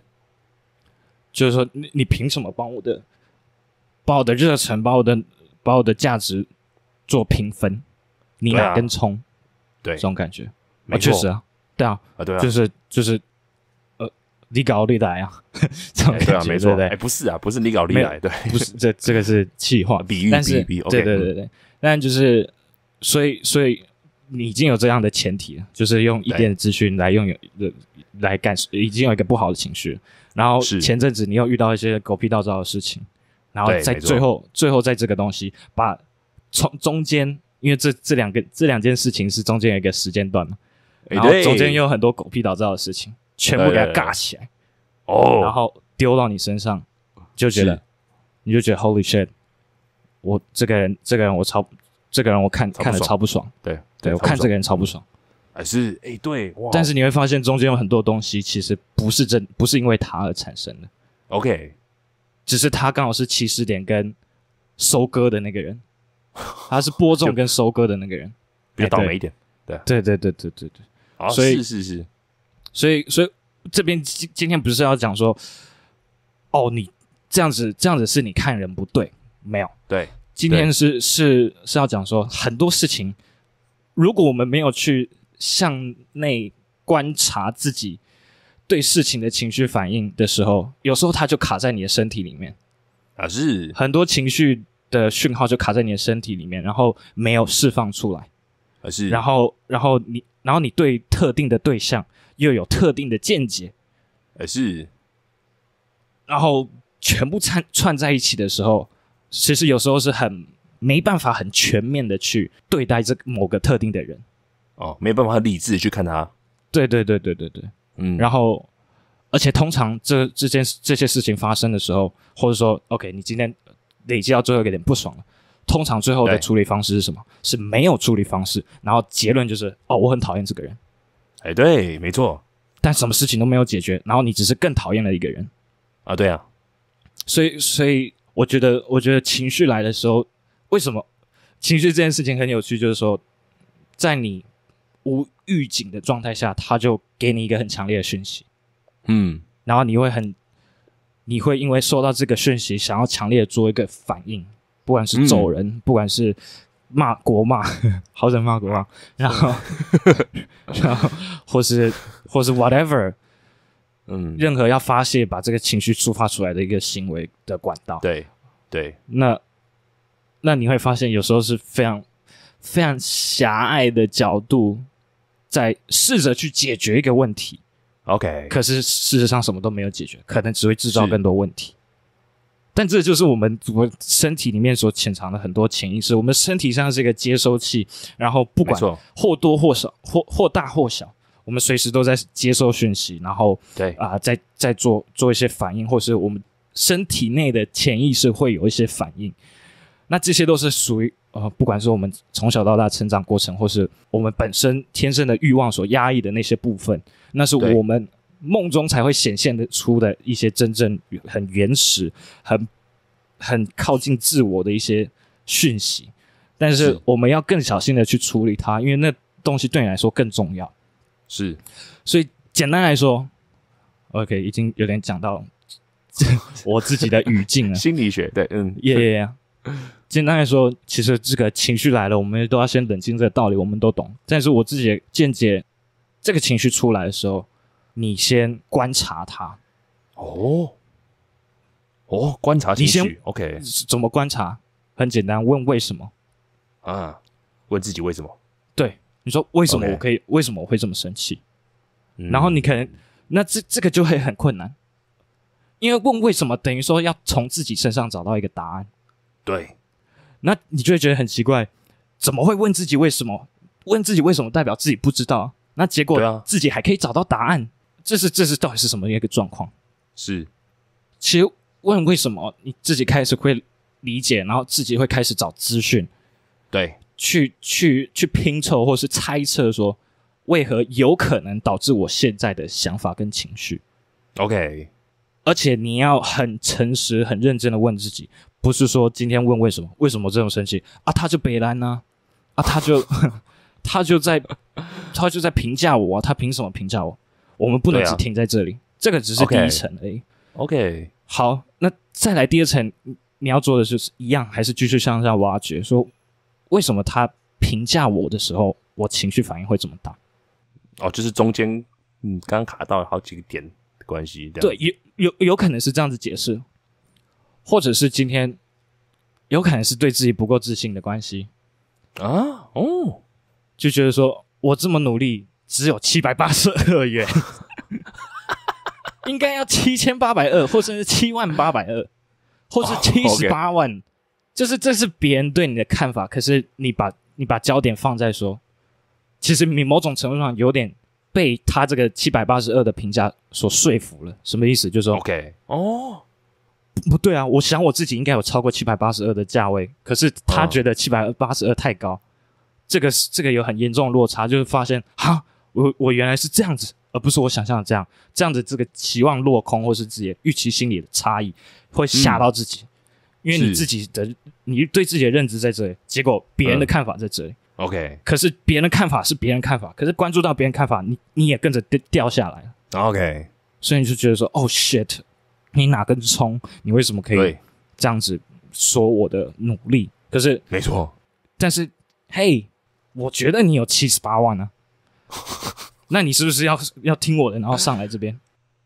就是说，你你凭什么帮我的，把我的热忱，把我的把我的价值做平分？你哪根葱？对，这种感觉，没错，啊，对啊，啊，对啊，就是就是，呃，你搞对来啊，这种感觉，没错，哎，不是啊，不是你搞对来，对，不是这这个是气话，比喻，但是对对对对，但就是，所以所以。你已经有这样的前提了，就是用一点资讯来用来干，已经有一个不好的情绪。然后前阵子你又遇到一些狗屁倒灶的事情，然后在最后最后在这个东西把从中间，因为这这两个这两件事情是中间有一个时间段嘛，然后中间又很多狗屁倒灶的事情，全部给它尬起来哦，然后丢到你身上，就觉得你就觉得 Holy shit！我这个人这个人我超这个人我看看的超不爽，对。对，我看这个人超不爽，还是哎对但是你会发现中间有很多东西其实不是真，不是因为他而产生的。OK，只是他刚好是起始点跟收割的那个人，他是播种 跟收割的那个人。比较倒霉一点，对对对对对对对。所以是是是，所以所以这边今今天不是要讲说，哦，你这样子这样子是你看人不对，没有。对，今天是是是要讲说很多事情。如果我们没有去向内观察自己对事情的情绪反应的时候，有时候它就卡在你的身体里面，而是很多情绪的讯号就卡在你的身体里面，然后没有释放出来，而是然后然后你然后你对特定的对象又有特定的见解，而是然后全部串串在一起的时候，其实有时候是很。没办法很全面的去对待这某个特定的人，哦，没办法理智的去看他。对对对对对对，嗯。然后，而且通常这这件这些事情发生的时候，或者说，OK，你今天累积到最后有点不爽了。通常最后的处理方式是什么？是没有处理方式。然后结论就是，哦，我很讨厌这个人。哎，对，没错。但什么事情都没有解决，然后你只是更讨厌了一个人。啊，对啊。所以，所以我觉得，我觉得情绪来的时候。为什么情绪这件事情很有趣？就是说，在你无预警的状态下，他就给你一个很强烈的讯息，嗯，然后你会很，你会因为收到这个讯息，想要强烈的做一个反应，不管是走人，不管是骂国骂，好想骂国骂，然后 然后或是或是 whatever，嗯，任何要发泄把这个情绪抒发出来的一个行为的管道，对对，那。那你会发现，有时候是非常非常狭隘的角度，在试着去解决一个问题。OK，可是事实上什么都没有解决，可能只会制造更多问题。但这就是我们我们身体里面所潜藏的很多潜意识。我们身体上是一个接收器，然后不管或多或少或或大或小，我们随时都在接收讯息，然后对啊，在在做做一些反应，或是我们身体内的潜意识会有一些反应。那这些都是属于呃，不管是我们从小到大成长过程，或是我们本身天生的欲望所压抑的那些部分，那是我们梦中才会显现的出的一些真正很原始、很很靠近自我的一些讯息。但是我们要更小心的去处理它，因为那东西对你来说更重要。是，所以简单来说，OK，已经有点讲到 我自己的语境了。心理学，对，嗯，耶。简单来说，其实这个情绪来了，我们都要先冷静。这个道理我们都懂。但是我自己见解，这个情绪出来的时候，你先观察它。哦哦，观察情绪，OK？怎么观察？很简单，问为什么啊？问自己为什么？对，你说为什么我可以？为什么我会这么生气？然后你可能那这这个就会很困难，因为问为什么等于说要从自己身上找到一个答案。对，那你就会觉得很奇怪，怎么会问自己为什么？问自己为什么代表自己不知道？那结果自己还可以找到答案，这是这是到底是什么一个状况？是，其实问为什么，你自己开始会理解，然后自己会开始找资讯，对，去去去拼凑，或是猜测说为何有可能导致我现在的想法跟情绪。OK，而且你要很诚实、很认真的问自己。不是说今天问为什么，为什么这么生气啊？他就北兰呢，啊，他就 他就在他就在评价我，他凭什么评价我？我们不能只停在这里，这个只是第一层而已。OK，好，那再来第二层，你要做的就是一样，还是继续向下挖掘，说为什么他评价我的时候，我情绪反应会这么大？
哦，就是中间嗯，刚卡到好几个点关系，对，
有有有可能是这样子解释。或者是今天有可能是对自己不够自信的关系啊哦，就觉得说我这么努力只有七百八十二元，应该要七千八百二，或者是七万八百二，或是七十八万，就是这是别人对你的看法。可是你把你把焦点放在说，其实你某种程度上有点被他这个七百八十二的评价所说服了，什么意思？就说 OK 哦。不对啊，我想我自己应该有超过七百八十二的价位，可是他觉得七百八十二太高，这个这个有很严重的落差，就是发现哈，我我原来是这样子，而不是我想象的这样，这样子这个期望落空，或是自己预期心理的差异，会吓到自己，因为你自己的你对自己的认知在这里，结果别人的看法在这里，OK，可是别人的看法是别人看法，可是关注到别人看法，你你也跟着掉下来，OK，所以你就觉得说，哦，shit。你哪根葱？你为什么可以这样子说我的努力？可是没错，但是嘿，我觉得你有七十八万呢，那你是不是要要听我的，然后上来这边？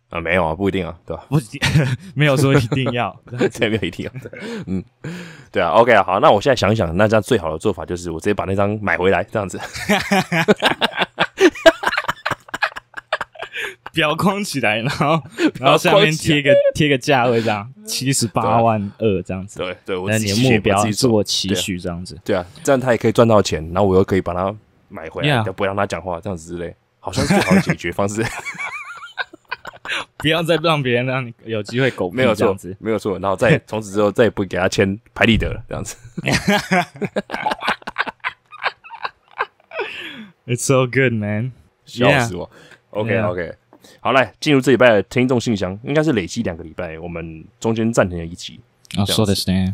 啊，没有啊，不一定啊，对吧？不，
没有说一定要，没
有一定要嗯，对啊，OK，啊，好，那我现在想一想，那这样最好的做法就是我直接把那张买回来，这样子。
裱框起来，然后 然后下面贴个贴个价位，这样七十八万二这样子。对对，我你目标做期许这
样子。对啊，这样他也可以赚到钱，然后我又可以把它买回来，就
不让他讲话，这样子之类，
好像是最好的解决方式。
不要再让别人让你有机会狗，没有子，没有错。然后再
从此之后，再也不给他签拍立得，了这样子。
It's so good, man！笑死我。
OK，OK。好嘞，进入这礼拜的听众信箱，应该是累积两个礼拜，我们中间暂停了一期啊。o t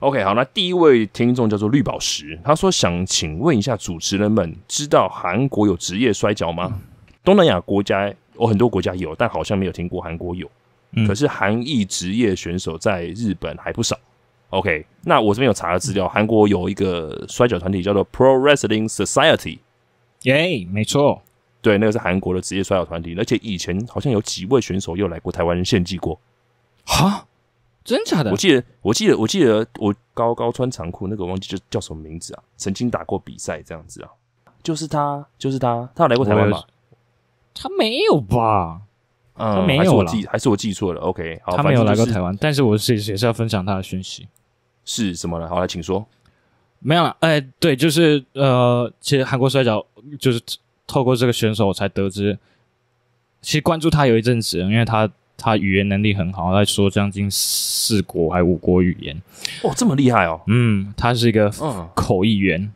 OK，好，那第一位听众叫做绿宝石，他说想请问一下主持人们，知道韩国有职业摔跤吗？东南亚国家，我很多国家有，但好像没有听过韩国有。可是韩裔职业选手在日本还不少。OK，那我这边有查资料，韩国有一个摔跤团体叫做 Pro Wrestling Society。耶，没错。对，那个是韩国的职业摔跤团体，而且以前好像有几位选手又来过台湾献祭过，
哈，真假的？我记
得，我记得，我记得，我高高穿长裤那个忘记叫叫什么名字啊？曾经打过比赛这样子啊？就是他，就是他，他来过台湾吗？
他没有
吧？他没有记，还是我记错了？OK，他没有来过台湾，
但是我是也是要分享他的讯息，是什么呢？好来，请说。没有了，哎，对，就是呃，其实韩国摔跤就是。透过这个选手，我才得知，其实关注他有一阵子，因为他他语言能力很好，他说将近四国还五国语言，哦，这么厉害哦。嗯，他是一个口译员。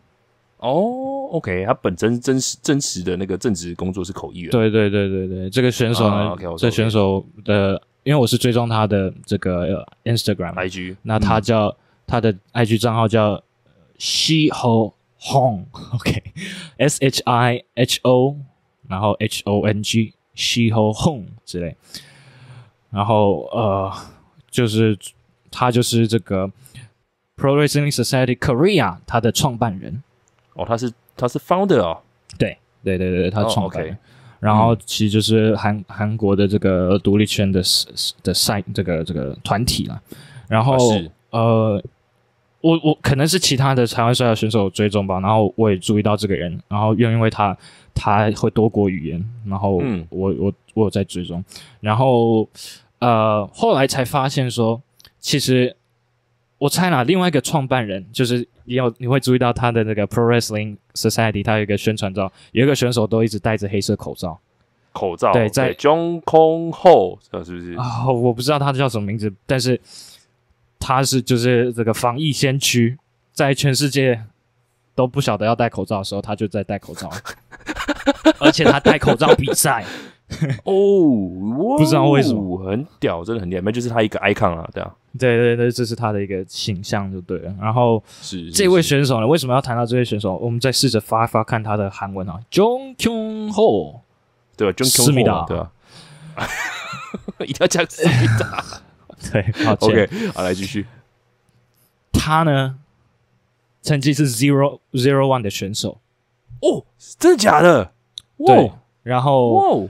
哦，OK，他本身真实真实的那个正职工
作是口译员。对对对对对，这个选手呢，这选手的，因为我是追踪他的这个 Instagram，IG，那他叫他的 IG 账号叫 She 西侯。Hong，OK，S H I H O，然后 H O N G，西 Hong 之类。然后呃，就是他就是这个 Progressive Society Korea 他的创办人。
哦，他是他是 founder 哦。
对对对对，他创办。然后其实就是韩韩国的这个独立圈的的赛这个这个团体了。然后呃。我我可能是其他的台湾摔跤选手追踪吧，然后我也注意到这个人，然后又因为他他会多国语言，然后我我我有在追踪，然后呃后来才发现说，其实我猜哪另外一个创办人，就是你有你会注意到他的那个 Pro Wrestling Society，他有一个宣传照，有一个选手都一直戴着黑色口罩，口罩对，在
中空后，呃，是不是
啊？我不知道他叫什么名字，但是。他是就是这个防疫先驱，在全世界都不晓得要戴口罩的时候，他就在戴口罩，而且他戴口罩比
赛 哦，不知道为什么很屌，真的很屌，那就是他一个 icon 啊，对啊，
对对对，这是他的一个形象，就对了。然后是这位选手呢，为什么要谈到这位选手？我们再试着发一发看他的韩文啊，Jun Kyung Ho，对，Jun Kyung Ho，对吧？一定要叫思密达。
对，OK，好
好，来继续。他呢，成绩是 Zero Zero One 的选手。哦，真的假的？哇！然后，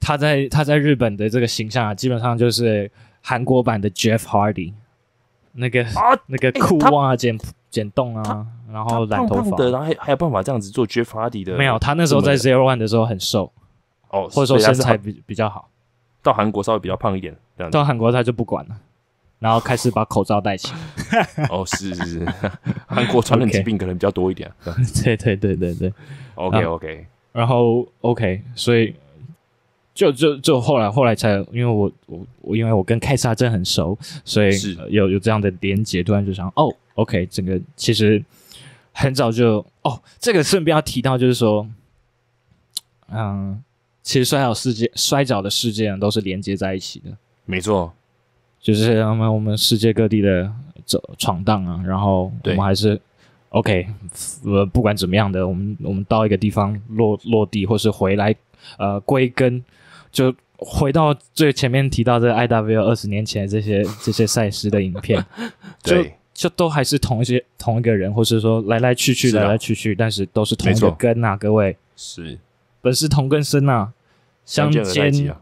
他在他在日本的这个形象啊，基本上就是韩国版的 Jeff Hardy，那个啊，那个酷啊，剪剪动啊，然后染头发，的，然后还还有办法这样子做 Jeff Hardy 的。没有，他那时候在 Zero One 的时候很瘦哦，或者说身材
比比较好。到韩国稍微比较胖一点，到韩国
他就不管了，然后开始把口罩戴起。
哦，是是是，韩国传染疾病可能比较多一点。
对对对对对，OK OK，然后 OK，所以就就就后来后来才，因为我我我因为我跟凯撒真很熟，所以有有这样的连结，突然就想，哦，OK，整个其实很早就哦，这个顺便要提到就是说，嗯。其实摔跤世界，摔跤的世界都是连接在一起的。没错，就是我们我们世界各地的走闯荡啊，然后我们还是 OK，呃，不管怎么样的，我们我们到一个地方落落地，或是回来呃归根，就回到最前面提到这 IW 二十年前这些这些赛事的影片，对，就都还是同一些同一个人，或是说来来去去来来去去，但是都是同一个根啊，各位是。本是同根生啊，相煎何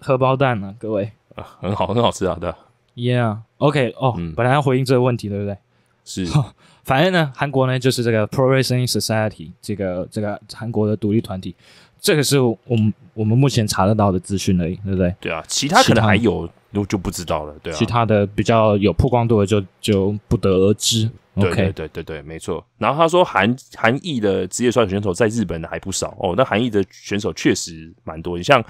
荷包蛋啊，各位，啊，很好，很好吃啊，对。Yeah，OK，哦，本来要回应这个问题，对不对？是。反正呢，韩国呢，就是这个 Pro Re Sing Society，这个这个韩国的独立团体，这个是我们我们目前查得到的资讯而已，对不对？对啊，其他可能还有，就就不知道了。对啊，其他的比较有曝光度的，就就不得而知。对对对对
对，没错。然后他说韩韩裔的职业摔跤选手在日本的还不少哦。那韩裔的选手确实蛮多。你像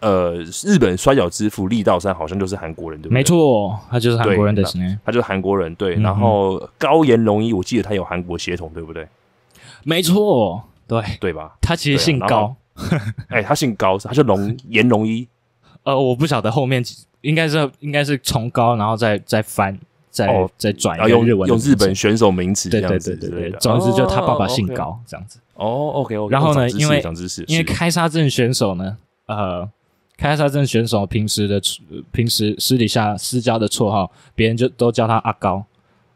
呃，日本摔跤之父力道山好像就是韩国人，对不对？没
错，他就是韩国人的
他就是韩国人，对。然后高岩龙一，我记得他有韩国血统，对不对？
没错，对对吧？他其实姓高，哎，他姓高，他叫龙 岩龙一。呃，我不晓得后面应该是应该是从高然后再再翻。再再转用日文，用日本选手
名词这样子，对对对对对，总之就他爸爸姓高这样子。哦，OK，OK。
然后呢，因为因为开沙镇选手呢，呃，开沙镇选手平时的平时私底下私交的绰号，别人就都叫他阿高，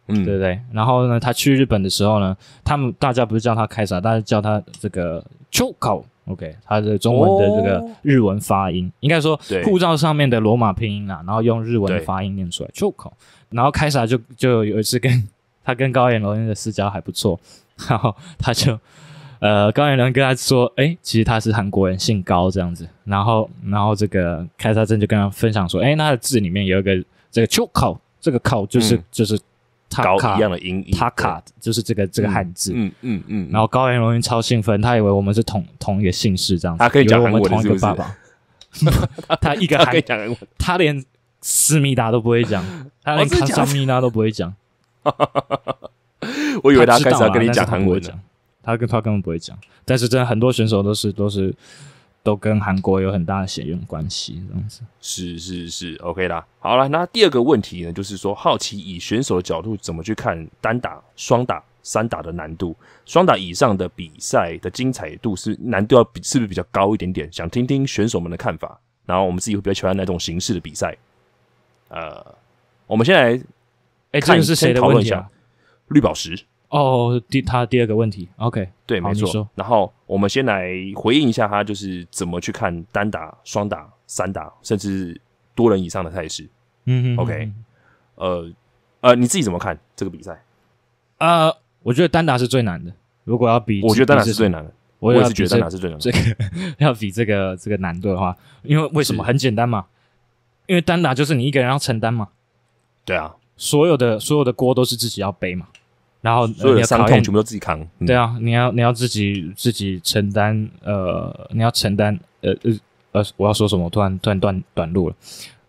嗯，对不对？然后呢，他去日本的时候呢，他们大家不是叫他开沙，大家叫他这个秋口。OK，他的中文的这个日文发音，应该说护照上面的罗马拼音啊，然后用日文的发音念出来，秋 o 然后开撒就就有一次跟他跟高原龙云的私交还不错，然后他就呃高原龙跟他说，哎，其实他是韩国人，姓高这样子。然后然后这个开撒正就跟他分享说，哎，他的字里面有一个这个秋考，这个考就是就是高卡一样的音，他卡就是这个这个汉字。嗯嗯嗯。然后高原龙云超兴奋，他以为我们是同同一个姓氏这样子。他可以讲我们同一个爸爸，他一个可以讲，他连。思密达都不会讲，他连思密达都不会讲。我以为他开始要跟你讲韩国的，他跟他根本不会讲。但是真的很多选手都是都是都跟韩国有很大的血缘关系这样子。
是是是，OK 啦。好了，那第二个问题呢，就是说，好奇以选手的角度怎么去看单打、双打、三打的难度？双打以上的比赛的精彩度是难度要比是不是比较高一点点？想听听选手们的看法。然后我们自己会比较喜欢哪种形式的比赛？呃，我们先来，
哎，这个是谁的问题啊？绿宝石哦，第他第二个问题，OK，对，没错。
然后我们先来回应一下他，就是怎么去看单打、双打、三打，甚至多人以上的赛事。
嗯嗯，OK，
呃呃，你自己怎么看这个比赛？
啊，我觉得单打是最难的。如果要比，我觉得单打是最难的。我也是觉得单打是最难。的。这个 要比这个这个难度的话，因为为什么很简单嘛？因为单打就是你一个人要承担嘛，对啊，所有的所有的锅都是自己要背嘛，然后所有的伤痛全部都自己扛，对啊，你要你要自己自己承担，呃，你要承担，呃呃呃，我要说什么？突然突然断短路了。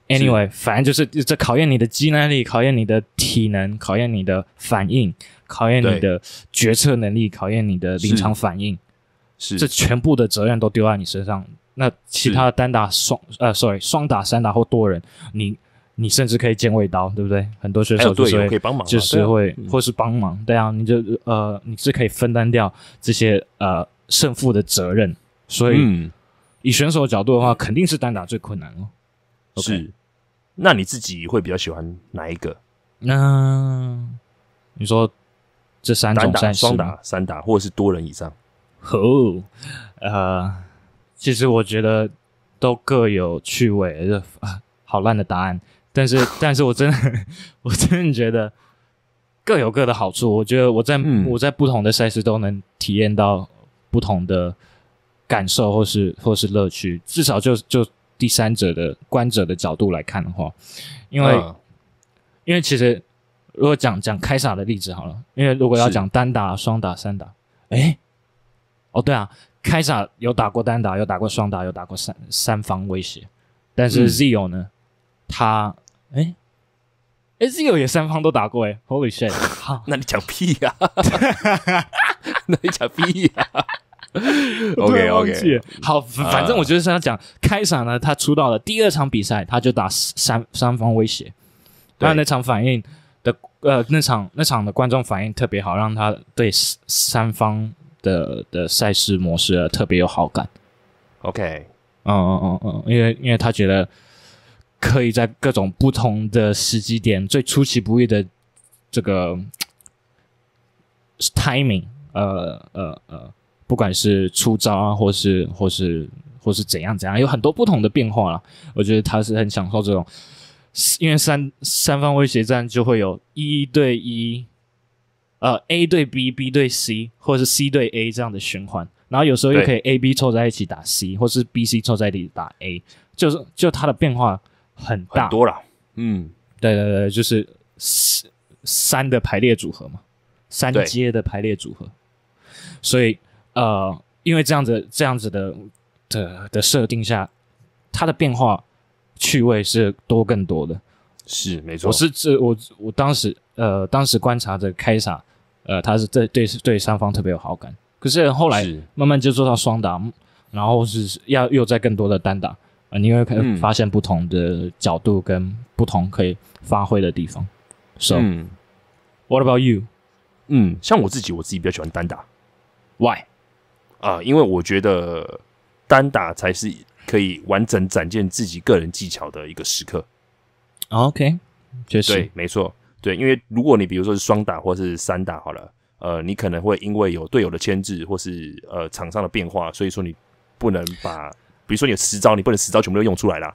Anyway，反正就是这考验你的肌耐力，考验你的体能，考验你的反应，考验你的决策能力，考验你的临场反应，是，这全部的责任都丢在你身上。那其他单打、双呃，sorry，双打、三打或多人，你你甚至可以见位刀，对不对？很多选手就是就是会或是帮忙，对啊，你就呃你是可以分担掉这些呃胜负的责任。所以以选手角度的话，肯定是单打最困难哦。是，那你
自己会比较喜欢哪一个？
那你说这三种单打、双打、三
打或者是多人以上？
哦，呃。其实我觉得都各有趣味，这啊好烂的答案。但是，但是我真的，我真的觉得各有各的好处。我觉得我在我在不同的赛事都能体验到不同的感受，或是或是乐趣。至少就就第三者的观者的角度来看的话，因为因为其实如果讲讲开赛的例子好了，
因为如果要讲
单打、双打、三打，哎，哦对啊。开啥有打过单打，有打过双打，有打过三三方威胁。但是 Zio 呢？他哎哎，Zio 也三方都打过哎。Holy shit！好，那你讲屁呀？那你讲屁呀？OK OK。好，反正我觉得是要讲开啥呢？他出道的第二场比赛，他就打三三方威胁。对，那场反应的呃，那场那场的观众反应特别好，让他对三方。的的赛事模式啊，特别有好感。OK，嗯嗯嗯嗯，因为因为他觉得可以在各种不同的时机点，最出其不意的这个 timing，呃呃呃，不管是出招啊，或是或是或是怎样怎样，有很多不同的变化了。我觉得他是很享受这种，因为三三方威胁战就会有一对一。呃，A 对 B，B 对 C，或者是 C 对 A 这样的循环，然后有时候又可以 A、B 凑在一起打 C，或者是 B、C 凑在一起打 A，就是就它的变化很大，多了，嗯，对对对，就是三的排列组合嘛，三阶的排列组合，所以呃，因为这样子这样子的的的设定下，它的变化趣味是多更多的，是没错，我是这我我当时呃当时观察着开啥。呃，他是对对对三方特别有好感，可是后来慢慢就做到双打，然后是要又在更多的单打啊，你会看发现不同的角度跟不同可以发挥的地方。So what about you？嗯，
像我自己，我自己比较喜欢单打。Why？啊，因为我觉得单打才是可以完整展现自己个人技巧的一个时刻。
OK，确实
没错。对，因为如果你比如说是双打或是三打好了，呃，你可能会因为有队友的牵制或是呃场上的变化，所以说你不能把比如说你有十招你不能十招全部都用出来了。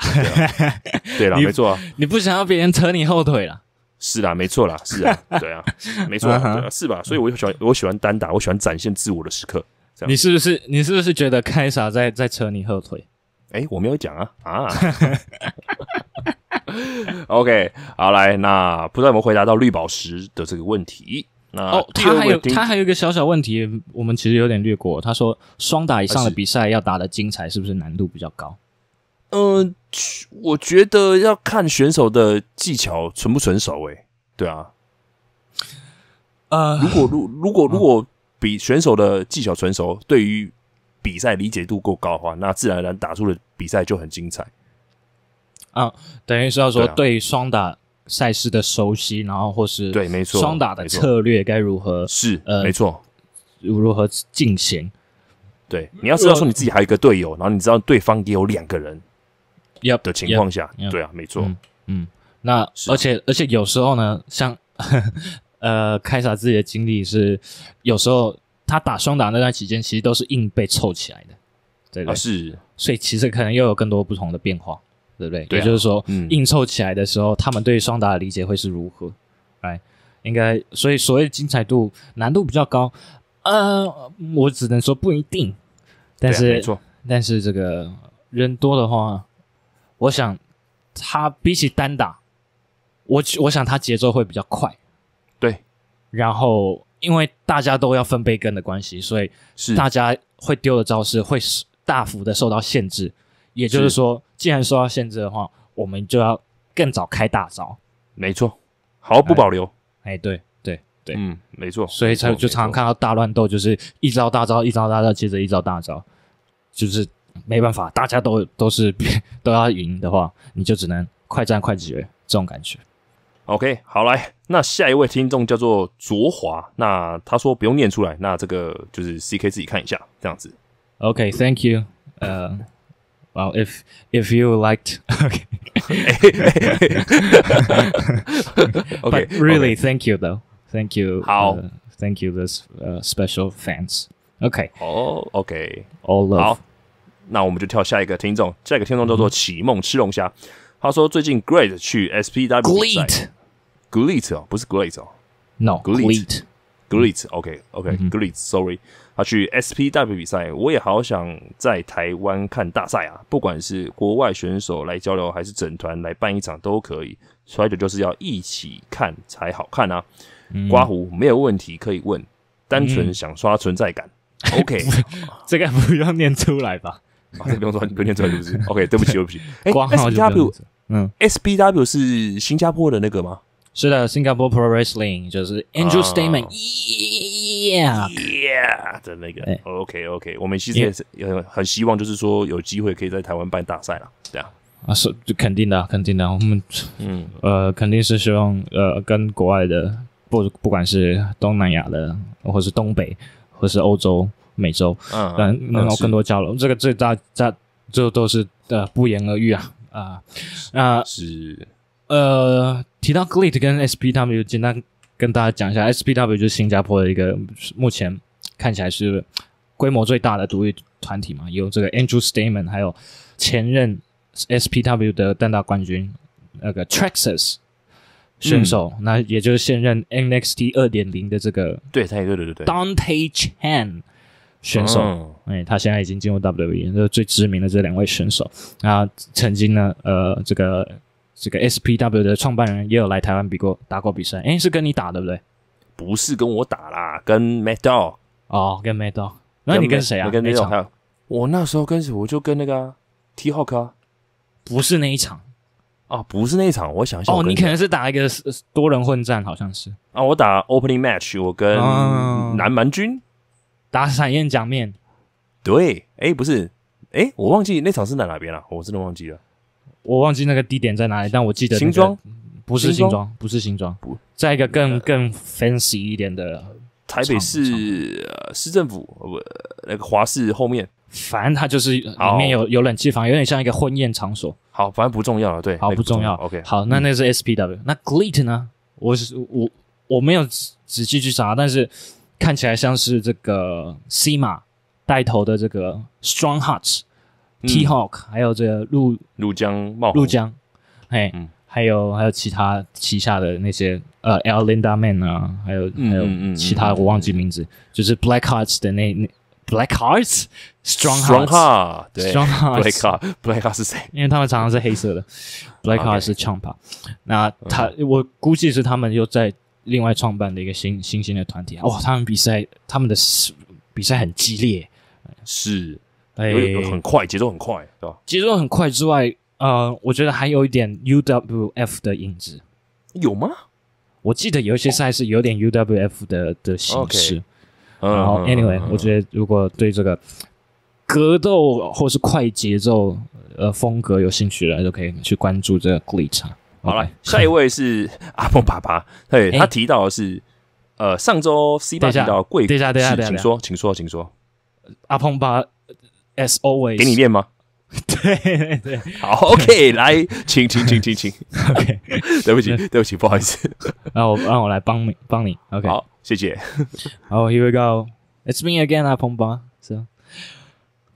对了，没错，你不想要别人扯你后腿了。是啦，没错啦，是啊，对啊，没错，是吧？所以，我喜欢我喜欢单打，我喜欢展现自我的时刻。你
是不是你是不是觉得开啥在在扯你后腿？哎，我没有讲啊啊。
OK，好来，那不知道有没有回答到绿宝石的这个问题？
那哦，他还有他还有一个小小问题，我们其实有点略过。他说，双打以上的比赛要打的精彩，是不是难度比较高？
嗯，我觉得要看选手的技巧纯不纯熟。诶，对啊，呃，如果如如果如果比选手的技巧纯熟，对于比赛理解度够高的话，那自然而然打出了比赛就很精彩。
嗯，等于是要说对双打赛事的熟悉，然后或是对没错，双打的策略该如何是呃没错如如何进行？对，你要知道说
你自己还有一个队友，然后你知道对方也有两个人要的情况下，对啊，没错，
嗯，那而且而且有时候呢，像 呃，开撒自己的经历是有时候他打双打那段期间，其实都是硬被凑起来的，对啊是，所以其实可能又有更多不同的变化。对不对？也就是说，应凑起来的时候，他们对双打的理解会是如何？哎，应该所以所谓精彩度、难度比较高，呃，我只能说不一定。但是，没错，但是这个人多的话，我想他比起单打，我我想他节奏会比较快。对，然后因为大家都要分杯羹的关系，所以是大家会丢的招式会大幅的受到限制。也就是说，既然受到限制的话，我们就要更早开大招。没错，毫不保留。哎，对对对，嗯，没错。所以才就常常看到大乱斗，就是一招大招，一招大招，接着一招大招，就是没办法，大家都都是都要赢的话，你就只能快战快决这种感觉。
OK，好来，那下一位听众叫做卓华，那他说不用念出来，那这个就是 CK 自己看一下这样子。
OK，Thank you，呃。Well, if if you liked, okay. okay. But really, okay. thank you though. Thank you. Uh, How? Uh, thank you, this uh, special fans. OK。哦，OK。All oh, love。好，
那我们就跳下一个听众。下一个听众叫做启梦吃龙虾。他说最近 Great 去 SPW 比赛。Gleet。Gleet 哦，不是 Great 哦。
No。Gleet。
g r e a t OK, OK, g r e a t Sorry。他去 SPW 比赛，我也好想在台湾看大赛啊！不管是国外选手来交流，还是整团来办一场都可以。所以，就是要一起看才好看啊！刮胡没有问题可以问，单纯想刷存在感。OK，这个不用念
出来吧？这不用说，不用念出来是不是？OK，对不起，对不起。，SPW，嗯
，SPW 是新加坡的那个吗？是的，Singapore Pro Wrestling 就是 Angel Statement 耶的，那个 OK OK，我们其实也很希望，就是说有机会可以在台湾办大赛了，
对啊啊，是肯定的，肯定的，我们嗯呃，肯定是希望呃，跟国外的不不管是东南亚的，或是东北，或是欧洲、美洲，嗯，能有更多交流，这个这大家这都是呃不言而喻啊啊啊是呃。提到 GLIT 跟 SPW，简单跟大家讲一下，SPW 就是新加坡的一个目前看起来是规模最大的独立团体嘛，有这个 Andrew s t a m e n 还有前任 SPW 的单打冠军那个 Traxxus 选手，那也就是现任 NXT 二点零的这个对，对对对对，Dante Chan 选手，哎，他现在已经进入 WE，就是最知名的这两位选手那曾经呢，呃，这个。这个 SPW 的创办人也有来台湾比过打过比赛，诶，是跟你打对不对？不是跟
我打啦，跟 Mad Dog 哦，跟 Mad Dog。那你跟谁啊？跟 Mad Dog。我那时候跟谁？我就跟那个 T Hawk 啊，不是那一场哦，不是那一场。我想一下哦，你可能
是打一个多人混战，好像是
啊。我打 Opening Match，我跟南蛮军打闪焰奖面。对，诶，不是，诶，我忘记那场是在哪边了，我真的忘记了。
我忘记那个地点在哪里，但我记得新装不是新装，不是新装，不在一个更更 fancy 一点的
台北市市政府，不那个华市后面，
反正它就是里面有有冷气房，有点像一个婚宴场所。好，反正不重要了，对，不重要。OK，好，那那是 SPW，那 Glit 呢？我是我我没有仔细去查，但是看起来像是这个 C 马带头的这个 Strong Hearts。
T Hawk，
还有这个陆陆江，陆江，嘿，还有还有其他旗下的那些呃，Linda Man 啊，还有还有其他我忘记名字，就是 Black Hearts 的那那 Black Hearts，Strong Hearts，Strong Hearts，对，Black Hearts，Black Hearts 是谁？因为他们常常是黑色的，Black Hearts 是枪把。那他，我估计是他们又在另外创办的一个新新兴的团体。哇，他们比赛，他们的比赛很激烈，是。哎，很快，节奏很快，对吧？节奏很快之外，呃，我觉得还有一点 UWF 的影子，有吗？我记得有一些赛事有点 UWF 的的形式。然后，anyway，我觉得如果对这个格斗或是快节奏呃风格有兴趣的，都可以去关注这个 Gleech。
好了，下一位是 阿鹏爸爸。嘿，他提到的是呃，上
周 C 爸提到贵下，等下等下，请说，
请说，请说，
阿鹏爸。As always，给你练
吗？对对，好，OK，来，请请请请请，OK，对不起，对不起，不好意思，
那我让我来帮你帮你，OK，好，谢谢，好，Here we go，It's me again 啊，鹏八是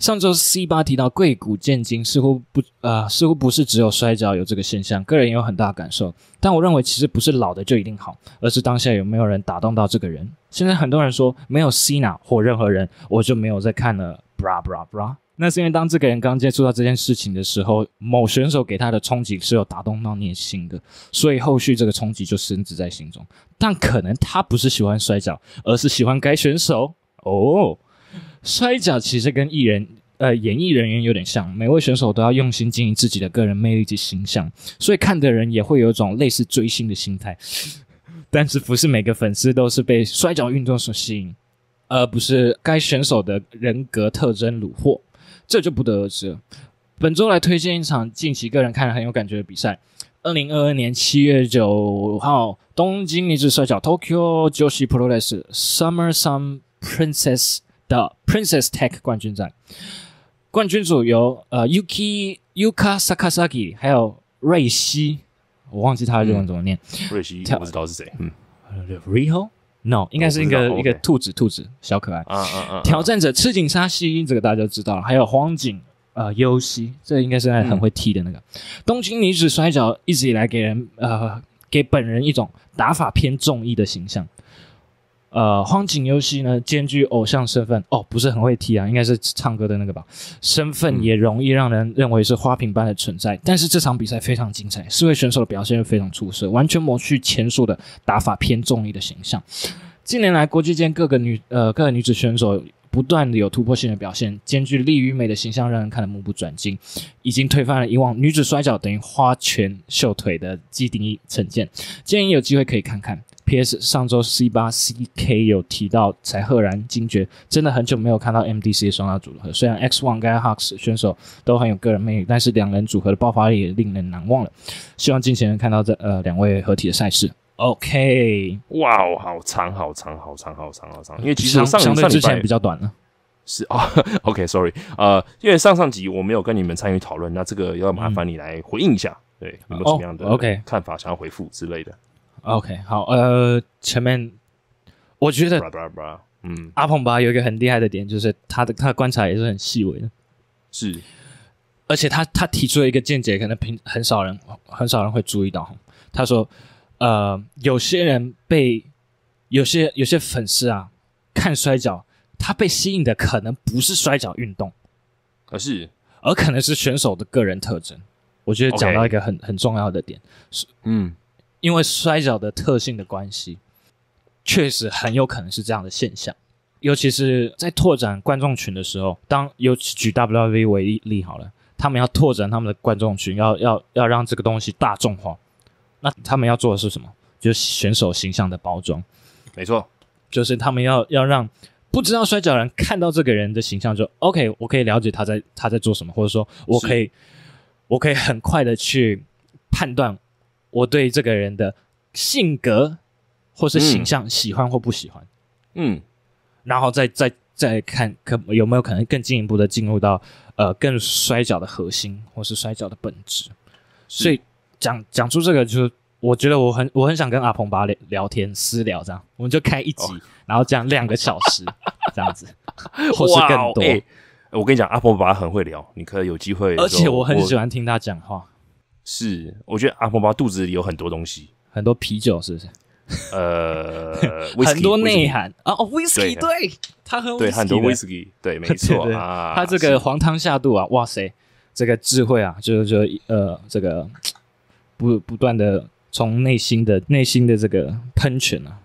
上周 C 八提到贵股见金，似乎不啊，似乎不是只有摔跤有这个现象，个人也有很大感受，但我认为其实不是老的就一定好，而是当下有没有人打动到这个人。现在很多人说没有 c i 或任何人，我就没有在看了。bra bra bra，那是因为当这个人刚接触到这件事情的时候，某选手给他的冲击是有打动到你的心的，所以后续这个冲击就深植在心中。但可能他不是喜欢摔跤，而是喜欢该选手哦。摔跤其实跟艺人、呃，演艺人员有点像，每位选手都要用心经营自己的个人魅力及形象，所以看的人也会有一种类似追星的心态。但是不是每个粉丝都是被摔跤运动所吸引？而不是该选手的人格特征虏获，这就不得而知了。本周来推荐一场近期个人看来很有感觉的比赛：二零二二年七月九号东京女子摔角 Tokyo Joshi Pro レ e Summer Sun Princess 的 Princess t e c h 冠军战。冠军组由呃 Yuki Yuka s a k a s a k i 还有瑞希，我忘记他的日文怎么念。瑞希，我不知道是谁。嗯，Rio。no，应该是一个一个兔子，兔子小可爱。挑战者吃井杀西，这个大家就知道了。还有荒井呃优西，这应该是很会踢的那个。东京女子摔跤一直以来给人呃给本人一种打法偏重意的形象。呃，荒井优希呢，兼具偶像身份哦，不是很会踢啊，应该是唱歌的那个吧。身份也容易让人认为是花瓶般的存在。但是这场比赛非常精彩，四位选手的表现又非常出色，完全抹去前述的打法偏重力的形象。近年来，国际间各个女呃各个女子选手不断的有突破性的表现，兼具力与美的形象，让人看得目不转睛。已经推翻了以往女子摔跤等于花拳绣腿的既定成见。建议有机会可以看看。P.S. 上周 C 八 C.K 有提到，才赫然惊觉，真的很久没有看到 M.D.C 双打组合。虽然 X One 跟 Hawks 选手都很有个人魅力，但是两人组合的爆发力也令人难忘了。希望金钱人看到这呃两位合体的赛事。O.K. 哇，哦，好长，好长，好
长，好长，好长。因为其实上上集之前比较短了。是啊。O.K. Sorry，呃，因为上上集我没有跟你们参与讨论，那这个要麻烦你来回应一下。对，有什么样的 O.K.
看法，想要回复之类的。OK，好，呃，前面我觉得，嗯，阿鹏吧有一个很厉害的点，就是他的他的观察也是很细微的，是，而且他他提出了一个见解，可能平很少人很少人会注意到。他说，呃，有些人被有些有些粉丝啊看摔跤，他被吸引的可能不是摔跤运动，而是而可能是选手的个人特征。我觉得讲到一个很很重要的点，是嗯。因为摔角的特性的关系，确实很有可能是这样的现象，尤其是在拓展观众群的时候，当尤其举 WWE 为例好了，他们要拓展他们的观众群，要要要让这个东西大众化，那他们要做的是什么？就是选手形象的包装，没错，就是他们要要让不知道摔跤人看到这个人的形象就 OK，我可以了解他在他在做什么，或者说我可以我可以很快的去判断。我对这个人的性格或是形象喜欢或不喜欢，嗯，然后再再再看可有没有可能更进一步的进入到呃更摔跤的核心或是摔跤的本质。所以讲讲出这个，就是我觉得我很我很想跟阿鹏爸聊聊天私聊这样，我们就开一集，然后讲两个小时 这样子，或是更多。
我跟你讲，阿鹏爸很会聊，你可以有机会，而且我很喜欢
听他讲话。
是，我觉得阿婆婆肚子里有很多东西，
很多啤酒是不是？
呃，很多内涵
啊！哦，威士忌，对，他喝威士忌，威士
忌，对，没 错啊！他这个黄汤
下肚啊，哇塞，这个智慧啊，就是说呃，这个不不断的从内心的内心的这个喷泉啊，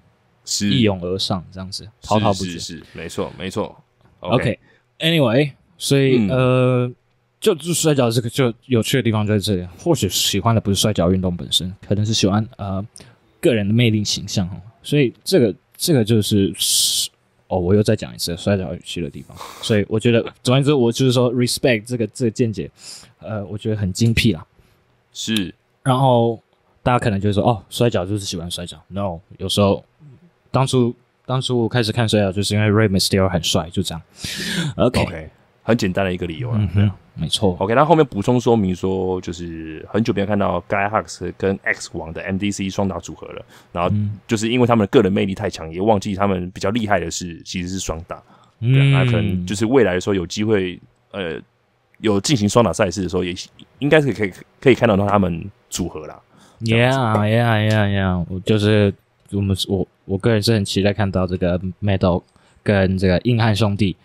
是一涌而上，这样子滔滔不绝，
是没错，没错。
OK，Anyway，所以呃。就就摔跤这个就有趣的地方在这里，或许喜欢的不是摔跤运动本身，可能是喜欢呃个人的魅力形象哦。所以这个这个就是哦，我又再讲一次摔跤有趣的地方。所以我觉得，总而言之，我就是说，respect 这个这个见解，呃，我觉得很精辟啦。是，然后大家可能就是说哦，摔跤就是喜欢摔跤。No，有时候当初当初我开始看摔跤，就是因为 Ray Mysterio 很帅，就这样。OK。很简单的一个理由了，没有，
没错。OK，那后面补充说明说，就是很久没有看到 Guy Hux 跟 X 王的 MDC 双打组合了。然后就是因为他们的个人魅力太强，也忘记他们比较厉害的是其实是双打。嗯，那可能就是未来的时候有机会，呃，有进行双打赛事的时候，也应该是可以可以看到到他们组合啦。
Yeah，yeah，yeah，yeah。我就是我们我我个人是很期待看到这个 Metal 跟这个硬汉兄弟。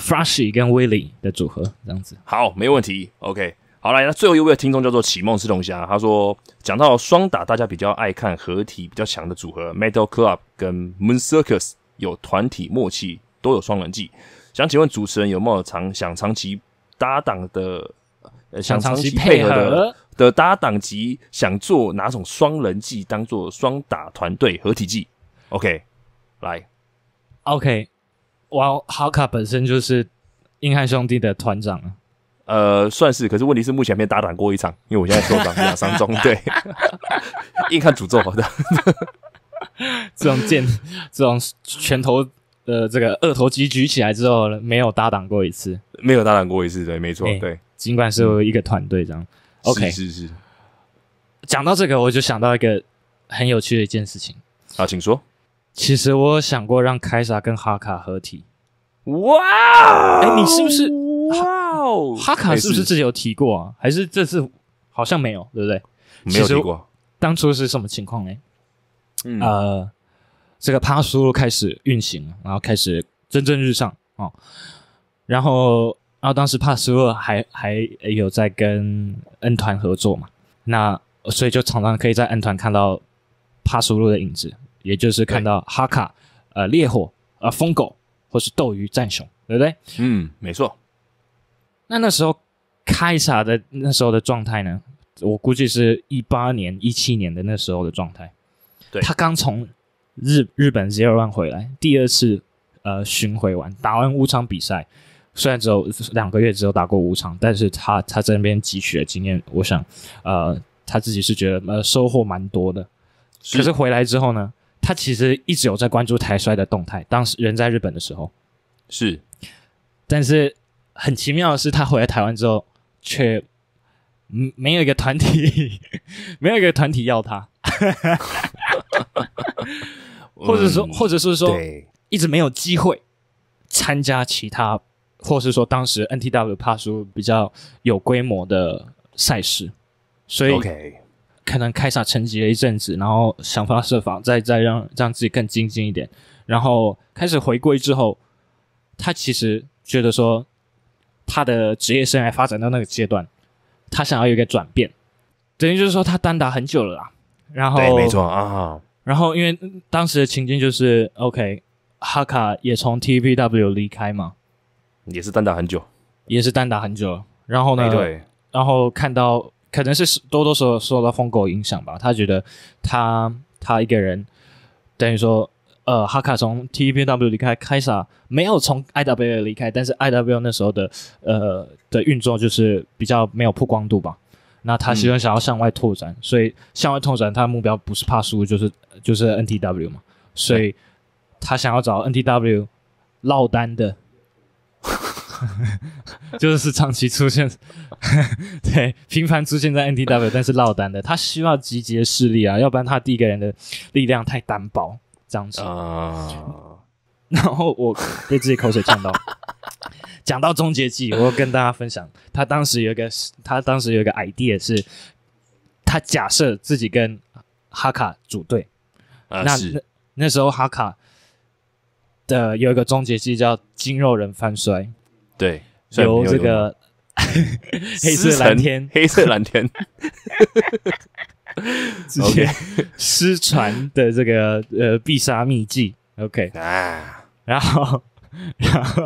Flashy 跟 Willie 的组合这样子，
好，没问题。OK，好来，那最后一位听众叫做启梦吃龙虾，他说讲到双打，大家比较爱看合体比较强的组合，Metal Club 跟 Moon Circus 有团体默契，都有双人技。想请问主持人有没有长想长期搭档的，想长期配合的的搭档及想做哪种双人技当做双打团队合体技？OK，来
，OK。王豪卡本身就是硬汉兄弟的团长啊。
呃，算是。可是问题是，目前没搭档过一场，因为我现在受伤，两伤中队，
硬汉诅咒好的 这种剑，这种拳头，呃，这个二头肌举起来之后，没有搭档过一次，没有搭档过一次，对，没错，对。尽管是一个团队这样，OK，是是。讲到这个，我就想到一个很有趣的一件事情。啊，请说。其实我有想过让凯撒跟哈卡合体，
哇！
哎，你是不是
哇？哈
卡是不是自
己有提过啊？还是这次好像没有，对不对？没有提过。当初是什么情况呢？呃，这个帕苏路开始运行，然后开始蒸蒸日上啊。然后，然后当时帕苏路还还有在跟 N 团合作嘛？那所以就常常可以在 N 团看到帕苏路的影子。也就是看到哈卡，呃，烈火，呃，疯狗，或是斗鱼战熊，对不对？嗯，没错。那那时候开啥的？那时候的状态呢？我估计是一八年、一七年的那时候的状态。对他刚从日日本 Zero One 回来，第二次呃巡回完，打完五场比赛，虽然只有两个月，只有打过五场，但是他他这边汲取的经验，我想呃他自己是觉得呃收获蛮多的。可是回来之后呢？他其实一直有在关注台衰的动态。当时人在日本的时候是，但是很奇妙的是，他回来台湾之后，却没有一个团体，没有一个团体要他，或者说，或者是说，一直没有机会参加其他，或是说当时 NTW 帕叔比较有规模的赛事，所以。OK 可能开下成绩了一阵子，然后想方设法再再让让自己更精进一点。然后开始回归之后，他其实觉得说，他的职业生涯发展到那个阶段，他想要一个转变。等于就是说，他单打很久了啦。然后对，没错啊。然后因为当时的情境就是，OK，哈卡也从 TPW 离开嘛，也是单打很久，也是单打很久。然后呢？对。然后看到。可能是多多少少受到疯狗影响吧，他觉得他他一个人等于说，呃，哈卡从 T E P W 离开开撒没有从 I W 离开，但是 I W 那时候的呃的运作就是比较没有曝光度吧。那他希望想要向外拓展，所以向外拓展他的目标不是怕输就是就是 N T W 嘛，所以他想要找 N T W 落单的。就是长期出现，对，频繁出现在 NDW，但是落单的，他需要集结势力啊，要不然他第一个人的力量太单薄，这样子。然后我被自己口水呛到，讲到终结技，我跟大家分享，他当时有一个，他当时有一个 idea 是，他假设自己跟哈卡组队，那那那时候哈卡的有一个终结技叫金肉人翻摔。对，由这个 黑色蓝天，黑色蓝天之前失传的这个呃必杀秘技，OK，啊，然后，然后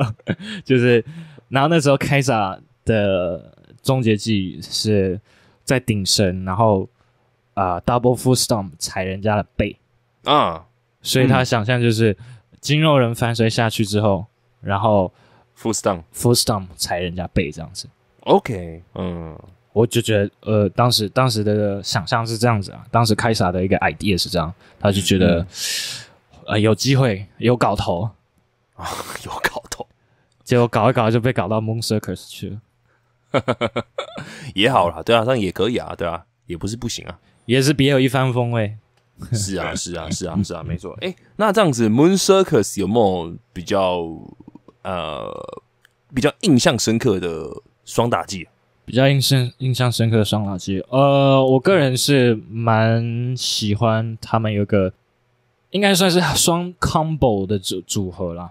就是，然后那时候凯撒的终结技是在顶神，然后啊 double full stom 踩人家的背，啊，所以他想象就是金肉人翻摔下去之后，然后。full stop full stop 踩人家背这样子
，OK，
嗯，我就觉得呃，当时当时的想象是这样子啊，当时开撒的一个 ID e a 是这样，他就觉得呃有机会有搞头啊，有搞头，结果搞一搞就被搞到 Moon Circus 去了，
也好啦，对啊，那也可以啊，对啊，
也不是不行啊，也是别有一番风味，是啊，是啊，是啊，是啊，没错，
哎，那这样子 Moon Circus 有没有比较？呃，比较印象深刻的双打击，
比较印深、印象深刻的双打击。呃，我个人是蛮喜欢他们有个，应该算是双 combo 的组组合啦。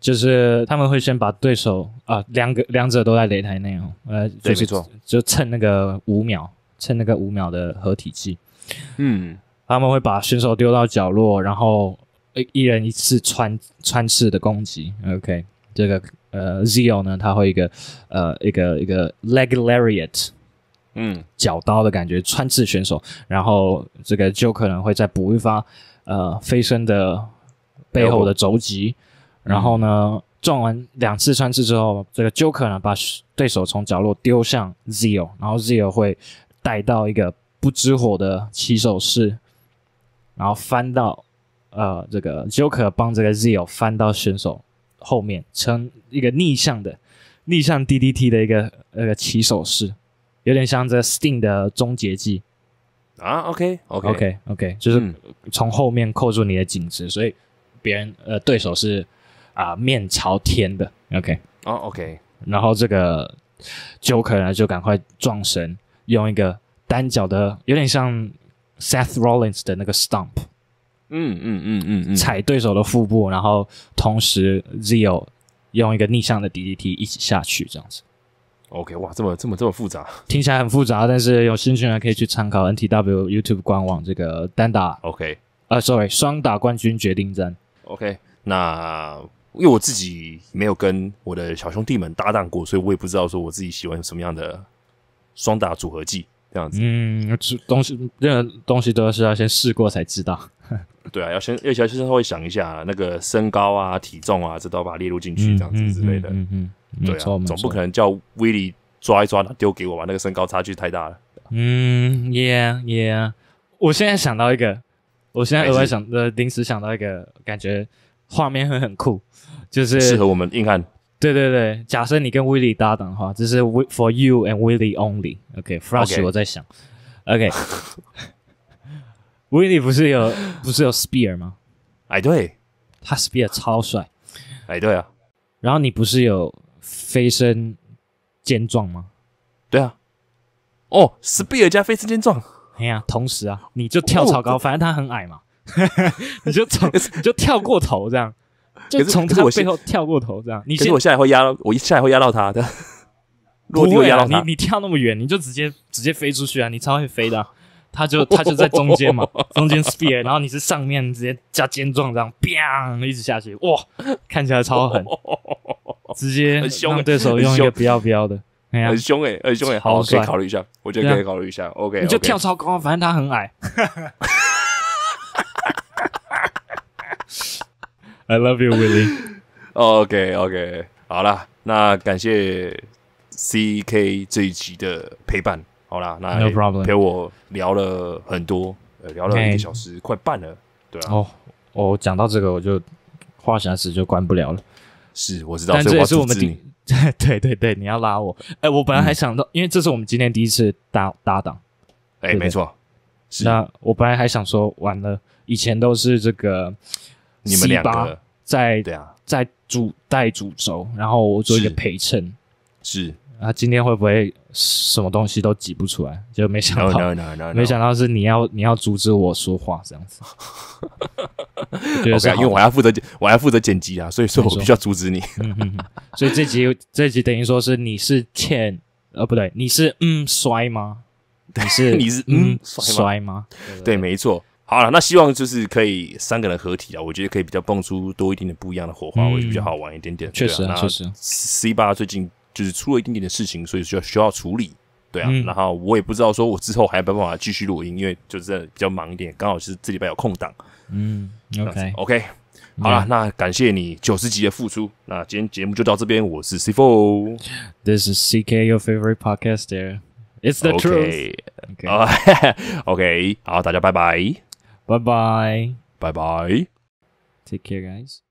就是他们会先把对手啊，两个两者都在擂台内哦，呃，对，没错，就趁那个五秒，趁那个五秒的合体技，嗯，他们会把选手丢到角落，然后。一一人一次穿穿刺的攻击，OK，这个呃，Zero 呢，他会一个呃一个一个 Leg Lariat，嗯，脚刀的感觉穿刺选手，然后这个 Joker 可能会再补一发呃飞身的背后的肘击，然后呢，撞完两次穿刺之后，这个 Joker 把对手从角落丢向 Zero，然后 Zero 会带到一个不知火的起手式，然后翻到。呃，这个 Joker 帮这个 z e o 翻到选手后面，成一个逆向的逆向 DDT 的一个那个起手式，有点像这 Stein 的终结技啊。OK OK OK OK，就是从后面扣住你的颈子，所以别人呃对手是啊面朝天的。OK 哦 OK，然后这个 Joker 呢就赶快撞神，用一个单脚的，有点像 Seth Rollins 的那个 Stump。
嗯嗯嗯嗯嗯，
踩对手的腹部，然后同时 Zio 用一个逆向的 d d t 一起下去，这样子。
OK，哇，这么这么这么复杂，
听起来很复杂，但是有兴趣人可以去参考 NTW YouTube 官网这个单打。OK，啊，Sorry，双打冠军决定战。
OK，那因为我自己没有跟我的小兄弟们搭档过，所以我也不知道说我自己喜欢什么样的双打组合技
这样子。嗯，东西任何东西都是要先试过才知道。
对啊，要先要先先稍微想一下那个身高啊、体重啊，这都要把它列入进去，这
样子之类的。嗯嗯，对啊，总不
可能叫 w i l l 抓一抓，拿丢给我吧？那个身高差距太大了。
嗯，Yeah Yeah，我现在想到一个，我现在额外想呃，临时想到一个，感觉画面会很酷，就是适合我们硬汉。对对对，假设你跟 w i l l 搭档的话，就是 For You and Willie Only，OK，Flash，我在想，OK。威力不是有不是有 spear 吗？哎对，他 spear 超帅。哎对啊，然后你不是有飞身肩撞吗？对啊。
哦，spear
加飞身肩撞，哎呀，同时啊，你就跳超高，反正他很矮嘛，你就从你就跳过头这样，
就从他背后跳过头这样。其实我下
来会压到我一下来会
压到他的，地会，你
你跳那么远，你就直接直接飞出去啊，你超会飞的。他就他就在中间嘛，中间 spear，然后你是上面直接加肩撞这样，砰，一直下去，哇，看起来超狠，直接很凶，对手用一个不要不要的，很凶哎，很凶哎，好，可以考虑一下，我觉得可以考虑一下，OK，你就跳超高，反正他很矮。I love you, Willy.
OK OK，好了，那感谢 CK 这一集的陪伴。好啦，那 problem no 陪我聊了很多，呃，聊了一个小时，快半了，对啊。哦，
我讲到这个，我就话匣子就关不了了。是，我知道，但这是我们第，对对对，你要拉我。哎，我本来还想到，因为这是我们今天第一次搭搭档。哎，没错。那我本来还想说，完了，以前都是这个你们两个在对啊，在主带主轴，然后我做一个陪衬。是。啊，今天会不会什么东西都挤不出来？就没想到，没想到是你要你要阻止我说话这样子。对 啊，因为我要
负责，我要负责剪辑啊，所以说我必须要阻止你。
所以这集这集等于说是你是欠，呃不对，你是嗯摔吗？你是 你是嗯摔吗？
对，没错。好了，那希望就是可以三个人合体啊，我觉得可以比较蹦出多一点点不一样的火花，我觉得比较好玩一点点。确实，啊、确实。C 八最近。就是出了一点点的事情，所以需要需要处理，对啊。然后我也不知道说，我之后还有没办法继续录音，因为就是比较忙一点，刚好是这礼拜有空档。
嗯，OK，OK，
好了，那感谢你九十级的付出。那今天节目就到这边，我是 CFO，This
is CK，Your favorite podcast，There it's the
truth，OK，OK，
好，大家拜拜，拜
拜，
拜拜，Take care，guys。